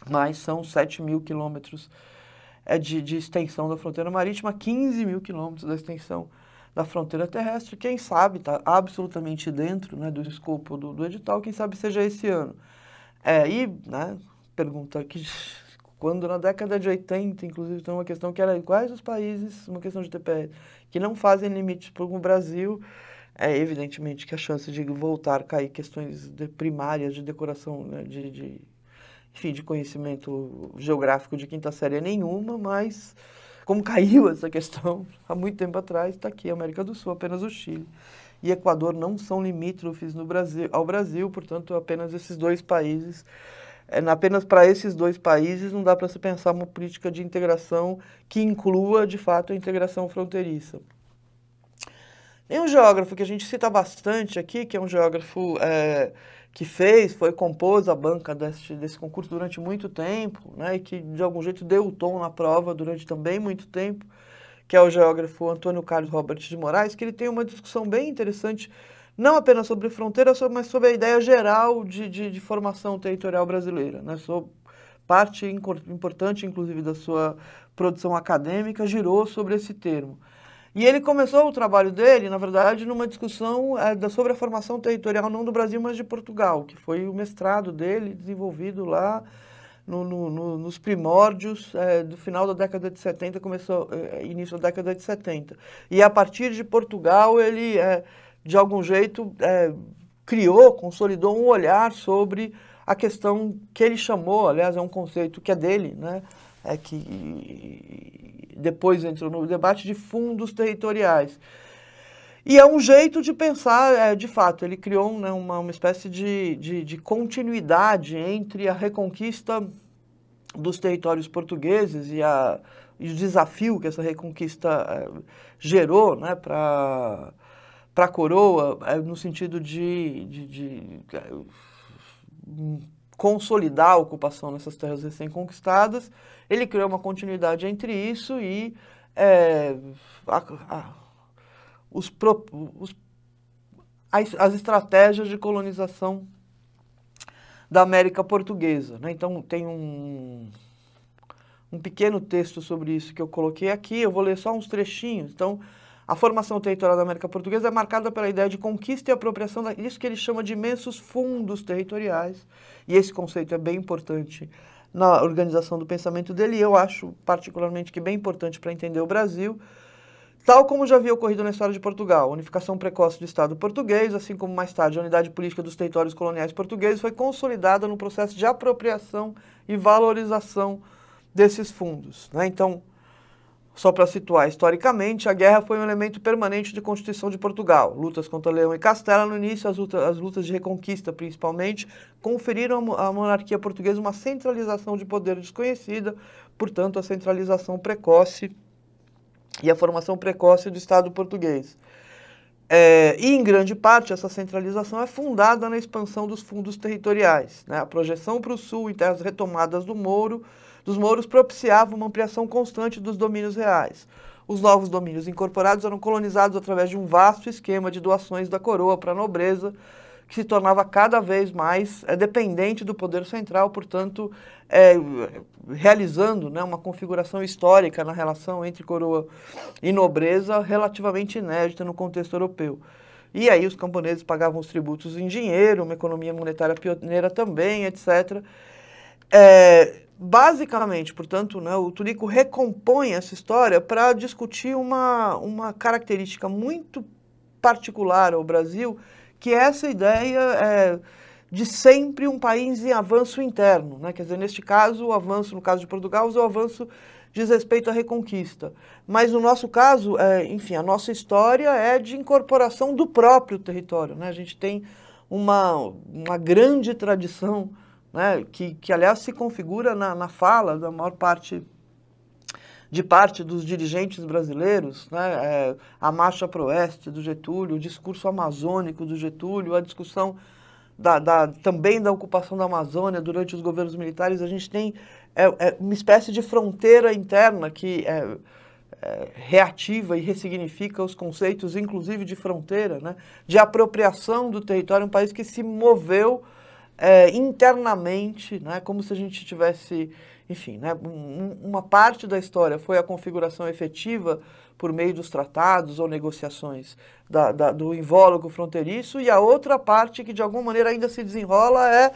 Mas são 7 mil quilômetros eh, de, de extensão da fronteira marítima, 15 mil quilômetros da extensão da fronteira terrestre, quem sabe está absolutamente dentro né, do escopo do, do, edital, quem sabe seja esse ano. É, e, né, pergunta que <laughs> quando na década de 80, inclusive, tem uma questão que era quais os países, uma questão de TPE, que não fazem limites para o Brasil, é evidentemente que a chance de voltar a cair questões de primárias de decoração, né, de, de, enfim, de conhecimento geográfico de quinta série é nenhuma, mas como caiu <laughs> essa questão há muito tempo atrás, está aqui, América do Sul, apenas o Chile. E Equador não são limítrofes no Brasil, ao Brasil, portanto, apenas esses dois países é, apenas para esses dois países não dá para se pensar uma política de integração que inclua, de fato, a integração fronteiriça. Tem um geógrafo que a gente cita bastante aqui, que é um geógrafo é, que fez, foi, compôs a banca desse, desse concurso durante muito tempo, né, e que de algum jeito deu o tom na prova durante também muito tempo, que é o geógrafo Antônio Carlos Robert de Moraes, que ele tem uma discussão bem interessante, não apenas sobre fronteira, mas sobre a ideia geral de, de, de formação territorial brasileira, né, sobre parte importante, inclusive, da sua produção acadêmica girou sobre esse termo. E ele começou o trabalho dele, na verdade, numa discussão é, da, sobre a formação territorial, não do Brasil, mas de Portugal, que foi o mestrado dele desenvolvido lá no, no, no, nos primórdios é, do final da década de 70, começou é, início da década de 70. E a partir de Portugal, ele, de algum jeito, criou, consolidou um olhar sobre a questão que ele chamou, aliás, é um conceito que é dele, né? é que depois entrou no debate de fundos territoriais. E é um jeito de pensar, é, de fato, ele criou né, uma, uma espécie de, de, de, continuidade entre a reconquista dos territórios portugueses e, a, e o desafio que essa reconquista é, gerou né, para a coroa, é, no sentido de, de, de é, consolidar a ocupação nessas terras recém-conquistadas, ele criou uma continuidade entre isso e é, a, a, os, pro, os as, as, estratégias de colonização da América Portuguesa. Né? Então, tem um, um pequeno texto sobre isso que eu coloquei aqui, eu vou ler só uns trechinhos. Então, a formação territorial da América Portuguesa é marcada pela ideia de conquista e apropriação, da, isso que ele chama de imensos fundos territoriais, e esse conceito é bem importante na organização do pensamento dele, e eu acho particularmente que é bem importante para entender o Brasil, tal como já havia ocorrido na história de Portugal. A unificação precoce do Estado português, assim como mais tarde a unidade política dos territórios coloniais portugueses, foi consolidada no processo de apropriação e valorização desses fundos. Né? Então, só para situar historicamente, a guerra foi um elemento permanente de Constituição de Portugal. Lutas contra Leão e Castela, no início, as lutas, as lutas de reconquista, principalmente, conferiram à monarquia portuguesa uma centralização de poder desconhecida, portanto, a centralização precoce e a formação precoce do Estado português. É, e, em grande parte, essa centralização é fundada na expansão dos fundos territoriais. Né? A projeção para o sul e terras retomadas do Mouro dos mouros propiciava uma ampliação constante dos domínios reais. Os novos domínios incorporados eram colonizados através de um vasto esquema de doações da coroa para a nobreza, que se tornava cada vez mais é, dependente do poder central, portanto, é, realizando né, uma configuração histórica na relação entre coroa e nobreza relativamente inédita no contexto europeu. E aí os camponeses pagavam os tributos em dinheiro, uma economia monetária pioneira também, etc. É, eh, basicamente, portanto, né, o Turico recompõe essa história para discutir uma, uma característica muito particular ao Brasil, que é essa ideia é, de sempre um país em avanço interno. Né? Quer dizer, neste caso, o avanço, no caso de Portugal, o avanço diz respeito à reconquista. Mas no nosso caso, é, enfim, a nossa história é de incorporação do próprio território. Né? A gente tem uma, uma grande tradição né? que, que aliás se configura na, na fala da maior parte de parte dos dirigentes brasileiros, né, é, a marcha para o oeste do Getúlio, o discurso amazônico do Getúlio, a discussão da, da, também da ocupação da Amazônia durante os governos militares, a gente tem é, é uma espécie de fronteira interna que é, é reativa e ressignifica os conceitos, inclusive de fronteira, né, de apropriação do território, um país que se moveu é, internamente, né, como se a gente tivesse, enfim, né, um, uma parte da história foi a configuração efetiva por meio dos tratados ou negociações da, da, do invólucro fronteiriço, e a outra parte que de alguma maneira ainda se desenrola é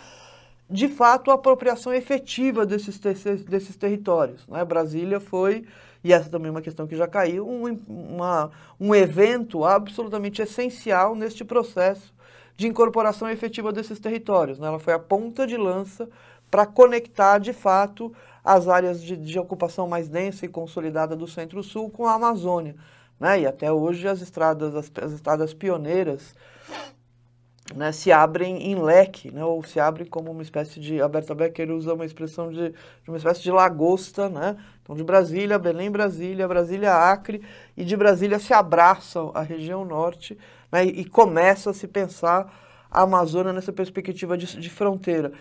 de fato a apropriação efetiva desses, ter desses territórios. Né? Brasília foi, e essa também é uma questão que já caiu, um, uma, um evento absolutamente essencial neste processo de incorporação efetiva desses territórios. Né? Ela foi a ponta de lança para conectar, de fato, as áreas de, de ocupação mais densa e consolidada do Centro-Sul com a Amazônia. Né? E até hoje as estradas, as, as estradas pioneiras né, se abrem em leque, né, ou se abrem como uma espécie de. Aberta Becker usa uma expressão de, de, uma espécie de lagosta, né? Então, de Brasília, Belém, Brasília, Brasília, Acre, e de Brasília se abraçam a região norte né? E começa a se pensar a Amazônia nessa perspectiva de, de fronteira.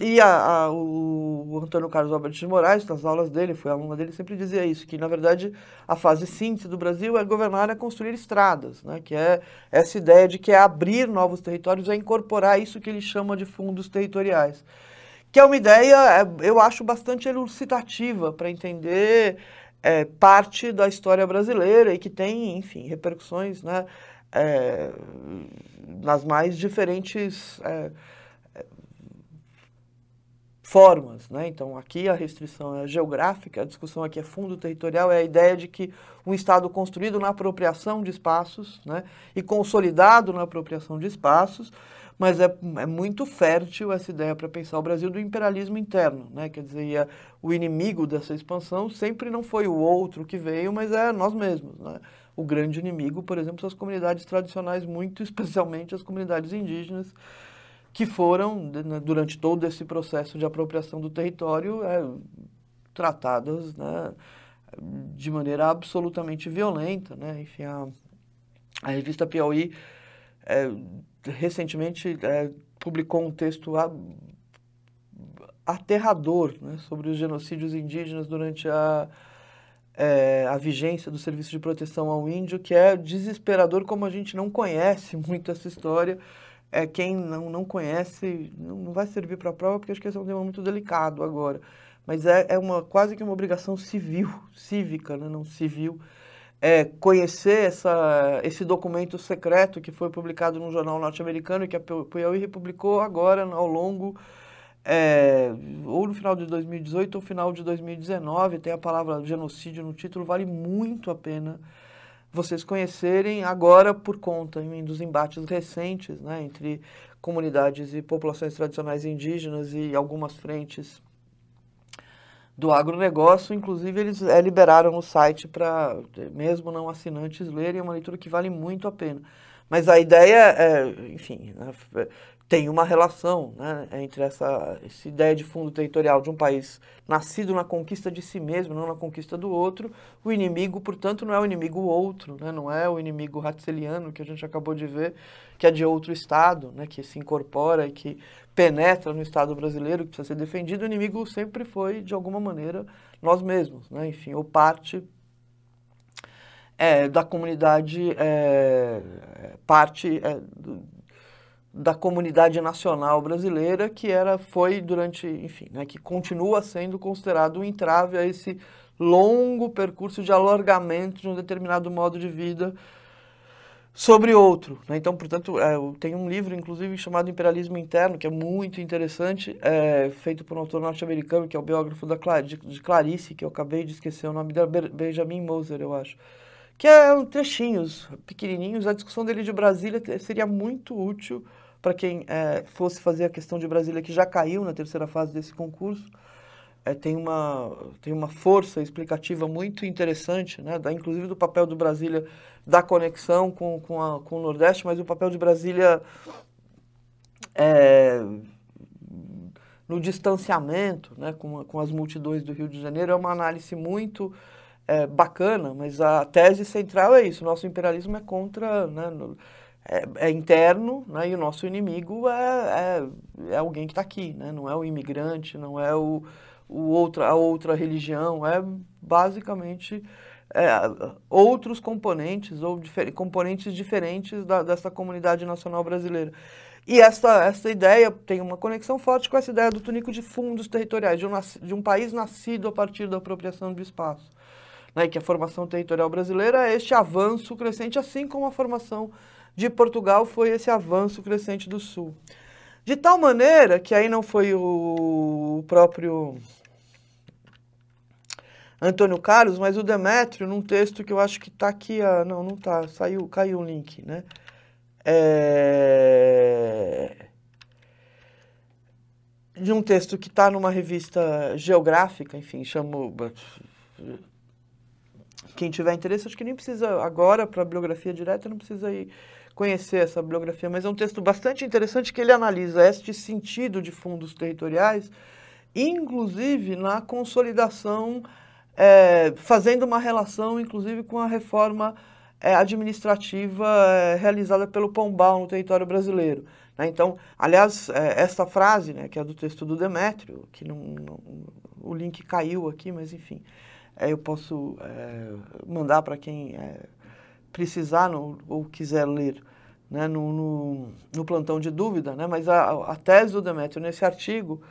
E a, a, o Antônio Carlos Alberto de Moraes, nas aulas dele, foi aluno dele, sempre dizia isso, que na verdade a fase síntese do Brasil é governar é construir estradas, né? que é essa ideia de que é abrir novos territórios, é incorporar isso que ele chama de fundos territoriais. Que é uma ideia, é, eu acho, bastante elucidativa para entender é, parte da história brasileira e que tem, enfim, repercussões né, é, nas mais diferentes é, formas. Né? Então, aqui a restrição é geográfica, a discussão aqui é fundo territorial, é a ideia de que um Estado construído na apropriação de espaços né? e consolidado na apropriação de espaços, mas é, é muito fértil essa ideia para pensar o Brasil do imperialismo interno. Né? Quer dizer, o inimigo dessa expansão sempre não foi o outro que veio, mas é nós mesmos. Né? o grande inimigo, por exemplo, são as comunidades tradicionais, muito <laughs> especialmente as comunidades indígenas, que foram, né, durante todo esse processo de apropriação do território, é, tratadas né, de maneira absolutamente violenta. Né? Enfim, a, a revista Piauí é, recentemente é, publicou um texto a, aterrador né, sobre os genocídios indígenas durante a é, a vigência do Serviço de Proteção ao Índio, que é desesperador, como a gente não conhece <laughs> muito essa história. É, quem não, não conhece não, não vai servir para a prova, porque acho que esse é um tema muito delicado agora. Mas é, é uma, quase que uma obrigação civil, <laughs> cívica, né? não civil, é, conhecer essa, esse documento secreto que foi publicado num jornal norte-americano e que a Piauí republicou agora ao longo é, ou no final de 2018 ou final de 2019, tem a palavra genocídio no título, vale muito a pena vocês conhecerem agora por conta hein, dos embates recentes né, entre comunidades e populações tradicionais indígenas e algumas frentes do agronegócio, inclusive eles é, liberaram o site para mesmo não assinantes lerem, é uma leitura que vale muito a pena. Mas a ideia é, enfim, né, tem uma relação né, entre essa, essa ideia de fundo territorial de um país nascido na conquista de si mesmo, não na conquista do outro. O inimigo, portanto, não é o inimigo outro, né, não é o inimigo ratzeliano que a gente acabou de ver, que é de outro Estado, né, que se incorpora e que penetra no Estado brasileiro, que precisa ser defendido. O inimigo sempre foi, de alguma maneira, nós mesmos, né, enfim, ou parte é, da comunidade, é, parte é, da comunidade nacional brasileira que era foi durante enfim né, que continua sendo considerado um entrave a esse longo percurso de alargamento de um determinado modo de vida sobre outro né? então portanto é, tem um livro inclusive chamado imperialismo interno que é muito interessante é, feito por um autor norte-americano que é o biógrafo da de, de, Clarice que eu acabei de esquecer o nome dela Benjamin Moser eu acho que é um trechinhos pequenininhos a discussão dele de Brasília seria muito útil para quem é, fosse fazer a questão de Brasília, que já caiu na terceira fase desse concurso, é, tem, uma, tem uma força explicativa muito interessante, né, da, inclusive do papel do Brasília, da conexão com, com, a, com o Nordeste, mas o papel de Brasília é, no distanciamento né, com, com as multidões do Rio de Janeiro é uma análise muito é, bacana, mas a tese central é isso, nosso imperialismo é contra... Né, no, é, é interno, né? E o nosso inimigo é, é, é alguém que está aqui, né? Não é o imigrante, não é o, o outra, a outra religião, é basicamente é, outros componentes ou difer componentes diferentes da, dessa comunidade nacional brasileira. E essa, essa ideia tem uma conexão forte com essa ideia do tunico de fundos territoriais, de um, de um país nascido a partir da apropriação do espaço. Né, que a formação territorial brasileira é este avanço crescente, assim como a formação de Portugal foi esse avanço crescente do Sul. De tal maneira que aí não foi o próprio Antônio Carlos, mas o Demétrio, num texto que eu acho que está aqui, ah, não, não está, saiu, caiu o um link, né? É... De um texto que está numa revista geográfica, enfim, chamou... Quem tiver interesse, acho que nem precisa agora, para a biografia direta, não precisa ir conhecer essa bibliografia, mas é um texto bastante interessante que ele analisa este sentido de fundos territoriais, inclusive na consolidação, é, fazendo uma relação, inclusive, com a reforma é, administrativa é, realizada pelo Pombal no território brasileiro. Né? Então, aliás, é, esta frase, né, que é do texto do Demétrio, que não, não o link caiu aqui, mas enfim, é, eu posso é, mandar para quem é, precisar no, ou quiser ler né, no, no, no, plantão de dúvida, né, mas a, a tese do Demetrio nesse artigo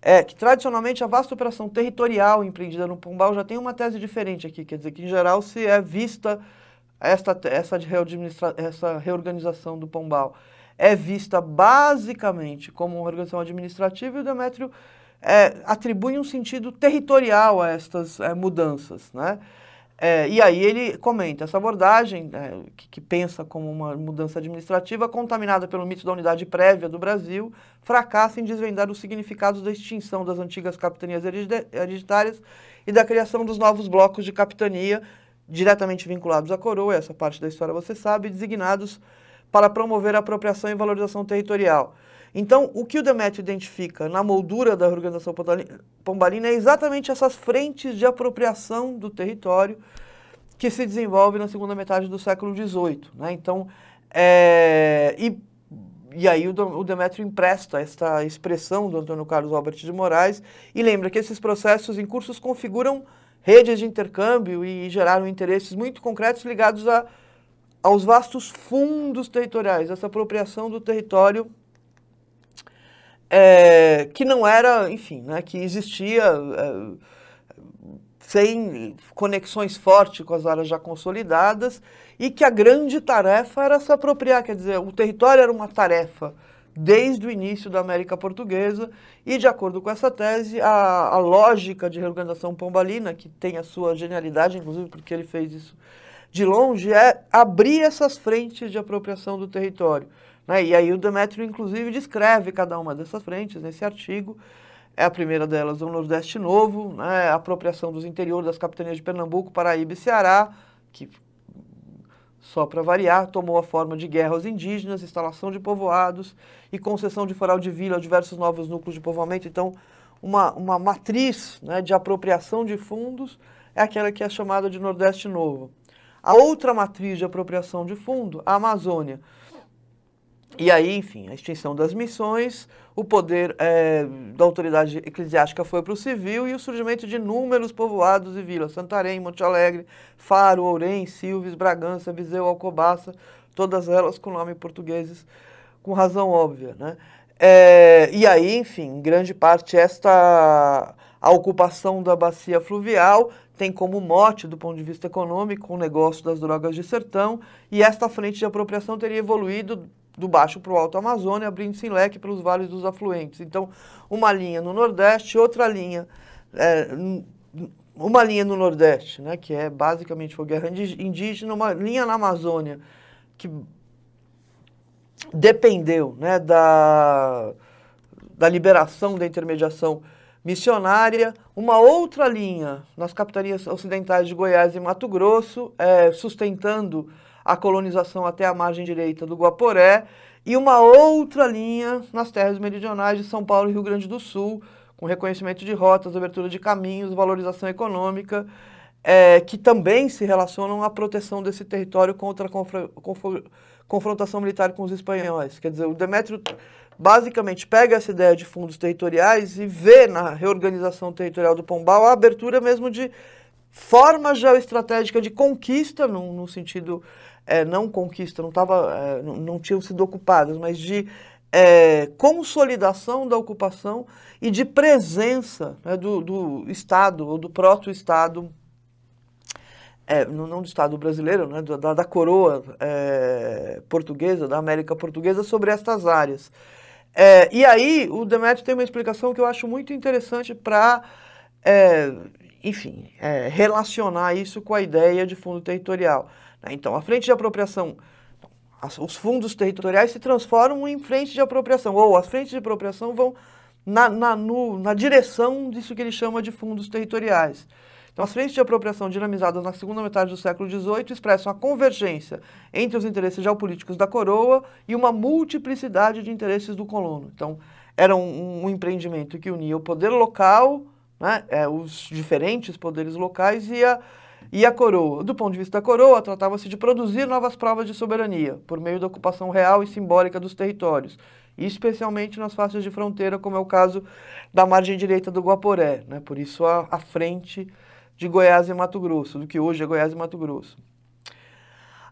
é que, tradicionalmente, a vasta operação territorial empreendida no Pombal já tem uma tese diferente aqui, quer dizer que, em geral, se é vista esta, essa, essa reorganização do Pombal, é vista basicamente como uma organização administrativa e o Demetrio é, atribui um sentido territorial a estas é, mudanças, né? É, e aí ele comenta, essa abordagem, é, que, que, pensa como uma mudança administrativa, contaminada pelo mito da unidade prévia do Brasil, fracassa em desvendar os significados da extinção das antigas capitanias hereditárias e da criação dos novos blocos de capitania, diretamente vinculados à coroa, essa parte da história você sabe, designados para promover a apropriação e valorização territorial. Então, o que o Demetrio identifica na moldura da organização pombalina é exatamente essas frentes de apropriação do território que se desenvolve na segunda metade do século XVIII. Né? Então, é, e, e aí o Demetrio empresta esta expressão do Antônio Carlos Albert de Moraes e lembra que esses processos em cursos configuram redes de intercâmbio e geraram interesses muito concretos ligados a, aos vastos fundos territoriais, essa apropriação do território é, que não era, enfim, né, que existia é, sem conexões fortes com as áreas já consolidadas e que a grande tarefa era se apropriar, quer dizer, o território era uma tarefa desde o início da América Portuguesa e, de acordo com essa tese, a, a lógica de reorganização pombalina, que tem a sua genialidade, inclusive porque ele fez isso de longe, é abrir essas frentes de apropriação do território. Né? E aí o Demétrio, inclusive, descreve cada uma dessas frentes nesse artigo. É a primeira delas o Nordeste Novo, né? a apropriação dos interiores das capitanias de Pernambuco, Paraíba e Ceará, que, só para variar, tomou a forma de guerras indígenas, instalação de povoados e concessão de foral de vila a diversos novos núcleos de povoamento. Então, uma, uma matriz né, de apropriação de fundos é aquela que é chamada de Nordeste Novo. A outra matriz de apropriação de fundo, a Amazônia. E aí, enfim, a extinção das missões, o poder é, da autoridade eclesiástica foi para o civil e o surgimento de inúmeros povoados e vilas, Santarém, Monte Alegre, Faro, Ourém, Silves, Bragança, Viseu, Alcobaça, todas elas com nome portugueses, com razão óbvia, né? É, e aí, enfim, em grande parte esta a ocupação da bacia fluvial tem como mote, do ponto de vista econômico, o negócio das drogas de sertão, e esta frente de apropriação teria evoluído do Baixo para o Alto Amazônia, abrindo-se em leque pelos vales dos afluentes. Então, uma linha no Nordeste, outra linha, é, uma linha no Nordeste, né, que é basicamente foi guerra indígena, uma linha na Amazônia, que dependeu né, da, da liberação da intermediação missionária, uma outra linha nas capitanias ocidentais de Goiás e Mato Grosso, é, sustentando a colonização até a margem direita do Guaporé, e uma outra linha nas terras meridionais de São Paulo e Rio Grande do Sul, com reconhecimento de rotas, abertura de caminhos, valorização econômica, é, que também se relacionam à proteção desse território contra a confrontação militar com os espanhóis. Quer dizer, o Demétrio basicamente pega essa ideia de fundos territoriais e vê na reorganização territorial do Pombal a abertura mesmo de forma geoestratégica de conquista, no, no sentido é, não conquista, não, tava, é, não, não, tinham sido ocupadas, mas de é, consolidação da ocupação e de presença né, do, do, Estado ou do próprio Estado, não, não, do Estado brasileiro, né, da, da coroa portuguesa, da América portuguesa, sobre estas áreas. e aí o Demetrio tem uma explicação que eu acho muito interessante para enfim, é, relacionar isso com a ideia de fundo territorial. Né? Então, a frente de apropriação, os fundos territoriais se transformam em frente de apropriação, ou as frentes de apropriação vão na, na, no, na direção disso que ele chama de fundos territoriais. Então, as frentes de apropriação dinamizadas na segunda metade do século XVIII expressam a convergência entre os interesses geopolíticos da coroa e uma multiplicidade de interesses do colono. Então, era um, um empreendimento que unia o poder local, né, é, os diferentes poderes locais e a e a coroa? Do ponto de vista da coroa, tratava-se de produzir novas provas de soberania, por meio da ocupação real e simbólica dos territórios, especialmente nas faces de fronteira, como é o caso da margem direita do Guaporé, né? por isso a, a frente de Goiás e Mato Grosso, do que hoje é Goiás e Mato Grosso.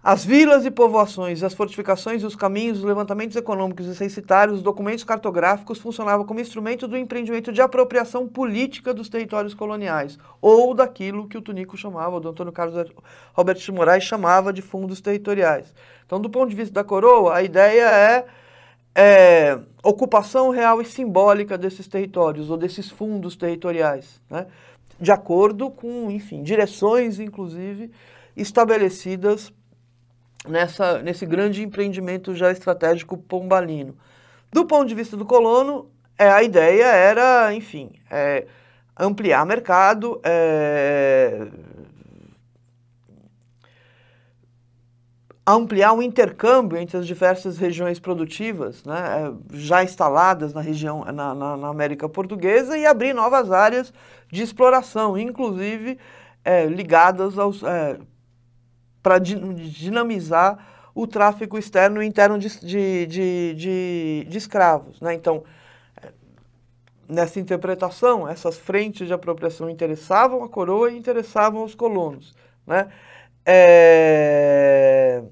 As vilas e povoações, as fortificações, os caminhos, os levantamentos econômicos e censitários, os documentos cartográficos funcionavam como instrumento do empreendimento de apropriação política dos territórios coloniais, ou daquilo que o Tunico chamava, o Antônio Carlos Roberto de Moraes chamava de fundos territoriais. Então, do ponto de vista da coroa, a ideia é, é ocupação real e simbólica desses territórios, ou desses fundos territoriais, né? de acordo com, enfim, direções, inclusive, estabelecidas nessa, nesse grande empreendimento já estratégico pombalino. Do ponto de vista do colono, é, a ideia era, enfim, é, ampliar mercado, é, ampliar o intercâmbio entre as diversas regiões produtivas né, é, já instaladas na região na, na, na, América Portuguesa e abrir novas áreas de exploração, inclusive é, ligadas aos é, para dinamizar o tráfico externo e interno de, de, de, de escravos. Né? Então, eh, nessa interpretação, essas frentes de apropriação interessavam a coroa e interessavam os colonos. Né? É...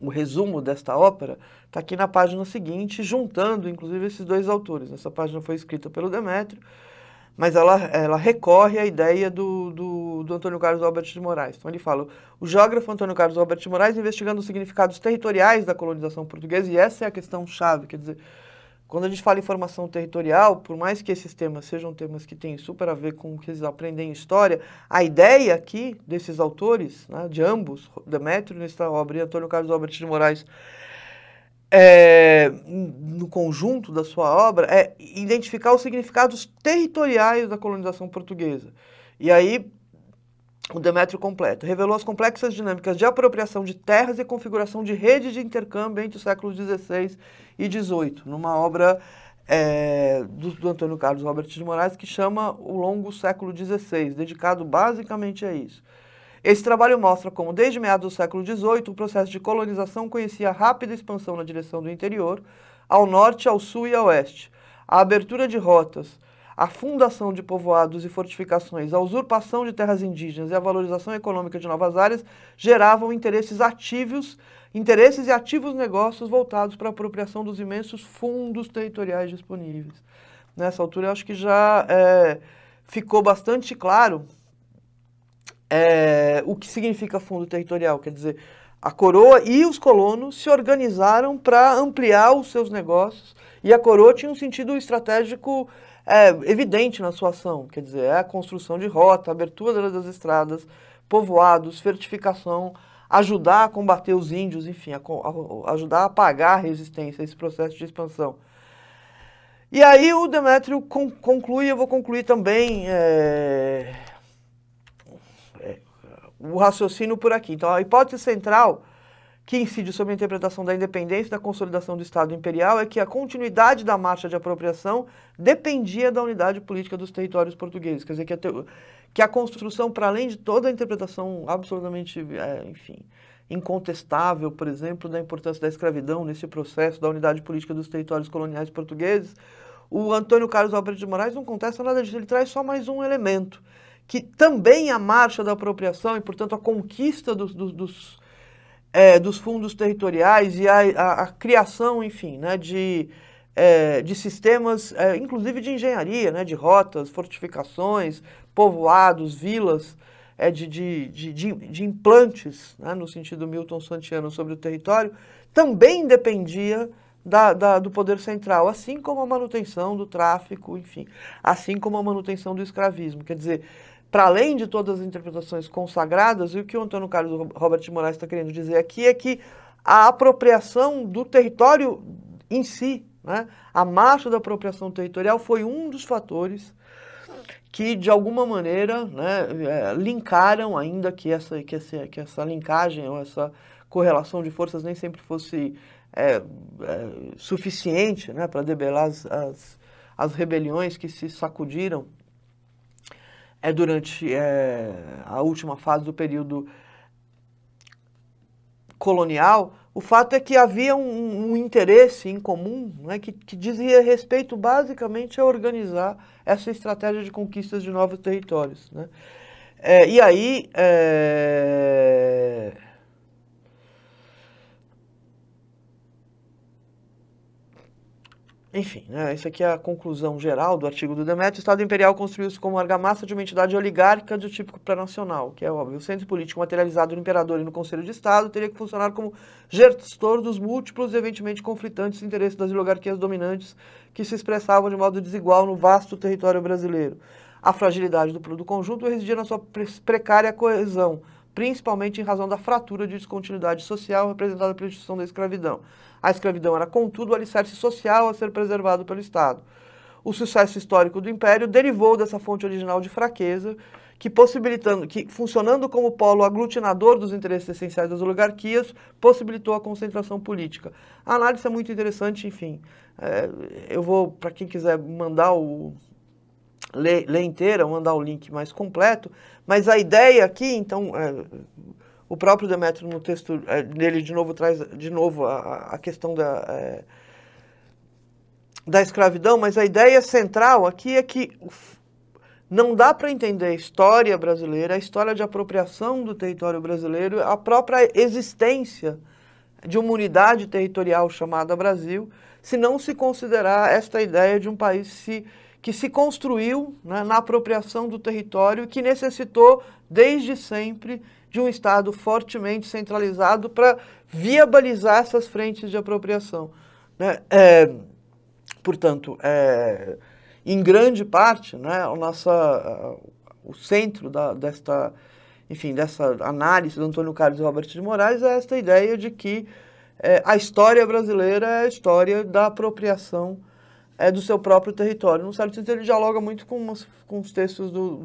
O resumo desta ópera está aqui na página seguinte, juntando inclusive esses dois autores. Essa página foi escrita pelo Demétrio mas ela, ela recorre à ideia do, do, do Antônio Carlos Albert de Moraes. Então ele fala, o geógrafo Antônio Carlos Albert de Moraes investigando os significados territoriais da colonização portuguesa, e essa é a questão chave, quer dizer, quando a gente fala em formação territorial, por mais que esses temas sejam temas que têm super a ver com o que eles aprendem em história, a ideia aqui desses autores, né, de ambos, Demétrio nesta obra e Antônio Carlos Albert de Moraes, é, no conjunto da sua obra é identificar os significados territoriais da colonização portuguesa. E aí o Demétrio completa. Revelou as complexas dinâmicas de apropriação de terras e configuração de rede de intercâmbio entre os séculos XVI e XVIII, numa obra é, do, do, Antônio Carlos Roberto de Moraes que chama O Longo Século XVI, dedicado basicamente a isso. Esse trabalho mostra como, desde meados do século XVIII, o processo de colonização conhecia rápida expansão na direção do interior, ao norte, ao sul e ao oeste. A abertura de rotas, a fundação de povoados e fortificações, a usurpação de terras indígenas e a valorização econômica de novas áreas geravam interesses ativos, interesses e ativos negócios voltados para a apropriação dos imensos fundos territoriais disponíveis. Nessa altura, eu acho que já é, ficou bastante claro é, o que significa fundo territorial, quer dizer, a coroa e os colonos se organizaram para ampliar os seus negócios e a coroa tinha um sentido estratégico é, evidente na sua ação, quer dizer, é a construção de rota, abertura das estradas, povoados, fortificação, ajudar a combater os índios, enfim, a, a, a ajudar a apagar a resistência esse processo de expansão. E aí o Demétrio con, conclui, eu vou concluir também. É o raciocínio por aqui. Então, a hipótese central que incide sobre a interpretação da independência e da consolidação do Estado imperial é que a continuidade da marcha de apropriação dependia da unidade política dos territórios portugueses. Quer dizer, que a, te... que a construção, para além de toda a interpretação absolutamente, é, enfim, incontestável, por exemplo, da importância da escravidão nesse processo da unidade política dos territórios coloniais portugueses, o Antônio Carlos Alberto de Moraes não contesta nada disso, ele traz só mais um elemento, que também é a marcha da apropriação e, portanto, a conquista dos, dos, dos, é, dos fundos territoriais e a, a, a, criação, enfim, né, de, é, de sistemas, é, inclusive de engenharia, né, de rotas, fortificações, povoados, vilas, é, de, de, de, de implantes, né, no sentido Milton Santiano, sobre o território, também dependia da, da, do poder central, assim como a manutenção do tráfico, enfim, assim como a manutenção do escravismo. Quer dizer, para além de todas as interpretações consagradas, e o que o Antônio Carlos Robert de Moraes está querendo dizer aqui é que a apropriação do território em si, né, a marcha da apropriação territorial foi um dos fatores que de alguma maneira né, é, linkaram, ainda que essa, que, essa, que essa linkagem ou essa correlação de forças nem sempre fosse é, é, suficiente né, para debelar as, as, as rebeliões que se sacudiram é durante é, a última fase do período colonial, o fato é que havia um, um interesse em comum né, que, que dizia respeito basicamente a organizar essa estratégia de conquistas de novos territórios. Né? É, e aí. É Enfim, né, isso aqui é a conclusão geral do artigo do Demétrio. O Estado Imperial construiu-se como argamassa de uma entidade oligárquica do tipo pré-nacional, que é óbvio. O centro político materializado no imperador e no Conselho de Estado teria que funcionar como gestor dos múltiplos e eventualmente conflitantes interesses das oligarquias dominantes que se expressavam de modo desigual no vasto território brasileiro. A fragilidade do, do conjunto residia na sua precária coesão, principalmente em razão da fratura de descontinuidade social representada pela instituição da escravidão. A escravidão era, contudo, o alicerce social a ser preservado pelo Estado. O sucesso histórico do Império derivou dessa fonte original de fraqueza, que possibilitando, que funcionando como polo aglutinador dos interesses essenciais das oligarquias, possibilitou a concentração política. A análise é muito interessante, enfim. É, eu vou, para quem quiser mandar o ler, ler inteira, mandar o link mais completo, mas a ideia aqui, então, é, o próprio Demetrio, no texto dele, eh, de novo, traz de novo a, a questão da, é, da escravidão, mas a ideia central aqui é que não dá para entender a história brasileira, a história de apropriação do território brasileiro, a própria existência de uma unidade territorial chamada Brasil, se não se considerar esta ideia de um país se, que se construiu né, na apropriação do território e que necessitou, desde sempre, de um Estado fortemente centralizado para viabilizar essas frentes de apropriação. Né? É, portanto, é, em grande parte, né, o, nossa, o centro da, desta, enfim, dessa análise do Antônio Carlos e Robert de Moraes é esta ideia de que é, a história brasileira é a história da apropriação é, do seu próprio território. Num certo sentido, ele dialoga muito com, umas, com os textos do,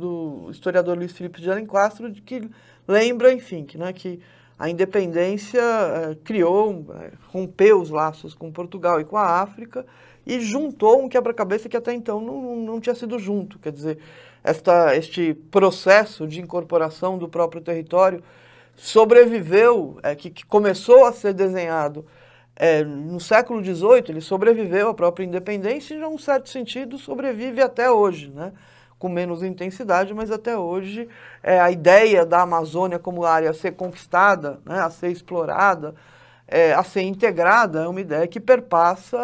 do historiador Luiz Felipe de Alencastro, de que lembra, enfim, que, né, que a independência é, criou, é, rompeu os laços com Portugal e com a África e juntou um quebra-cabeça que até então não, não tinha sido junto. Quer dizer, esta, este processo de incorporação do próprio território sobreviveu, é, que, que começou a ser desenhado é, no século XVIII, ele sobreviveu à própria independência e, em um certo sentido, sobrevive até hoje, né? com menos intensidade, mas até hoje é, a ideia da Amazônia como área a ser conquistada, né, a ser explorada, é, a ser integrada, é uma ideia que perpassa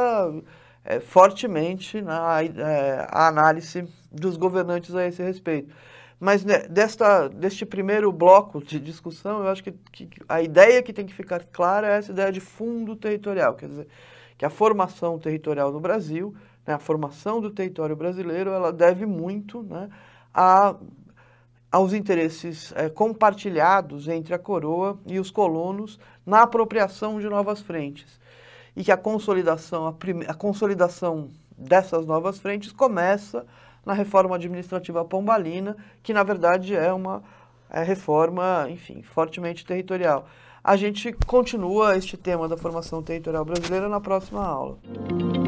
é, fortemente na, né, é, a análise dos governantes a esse respeito. Mas né, desta, deste primeiro bloco de discussão, eu acho que, que a ideia que tem que ficar clara é essa ideia de fundo territorial, quer dizer, que a formação territorial no Brasil né? A formação do território brasileiro ela deve muito né, a, aos interesses é, compartilhados entre a coroa e os colonos na apropriação de novas frentes. E que a consolidação, a, prime, a consolidação dessas novas frentes começa na reforma administrativa pombalina, que na verdade é uma é, reforma, enfim, fortemente territorial. A gente continua este tema da formação territorial brasileira na próxima aula.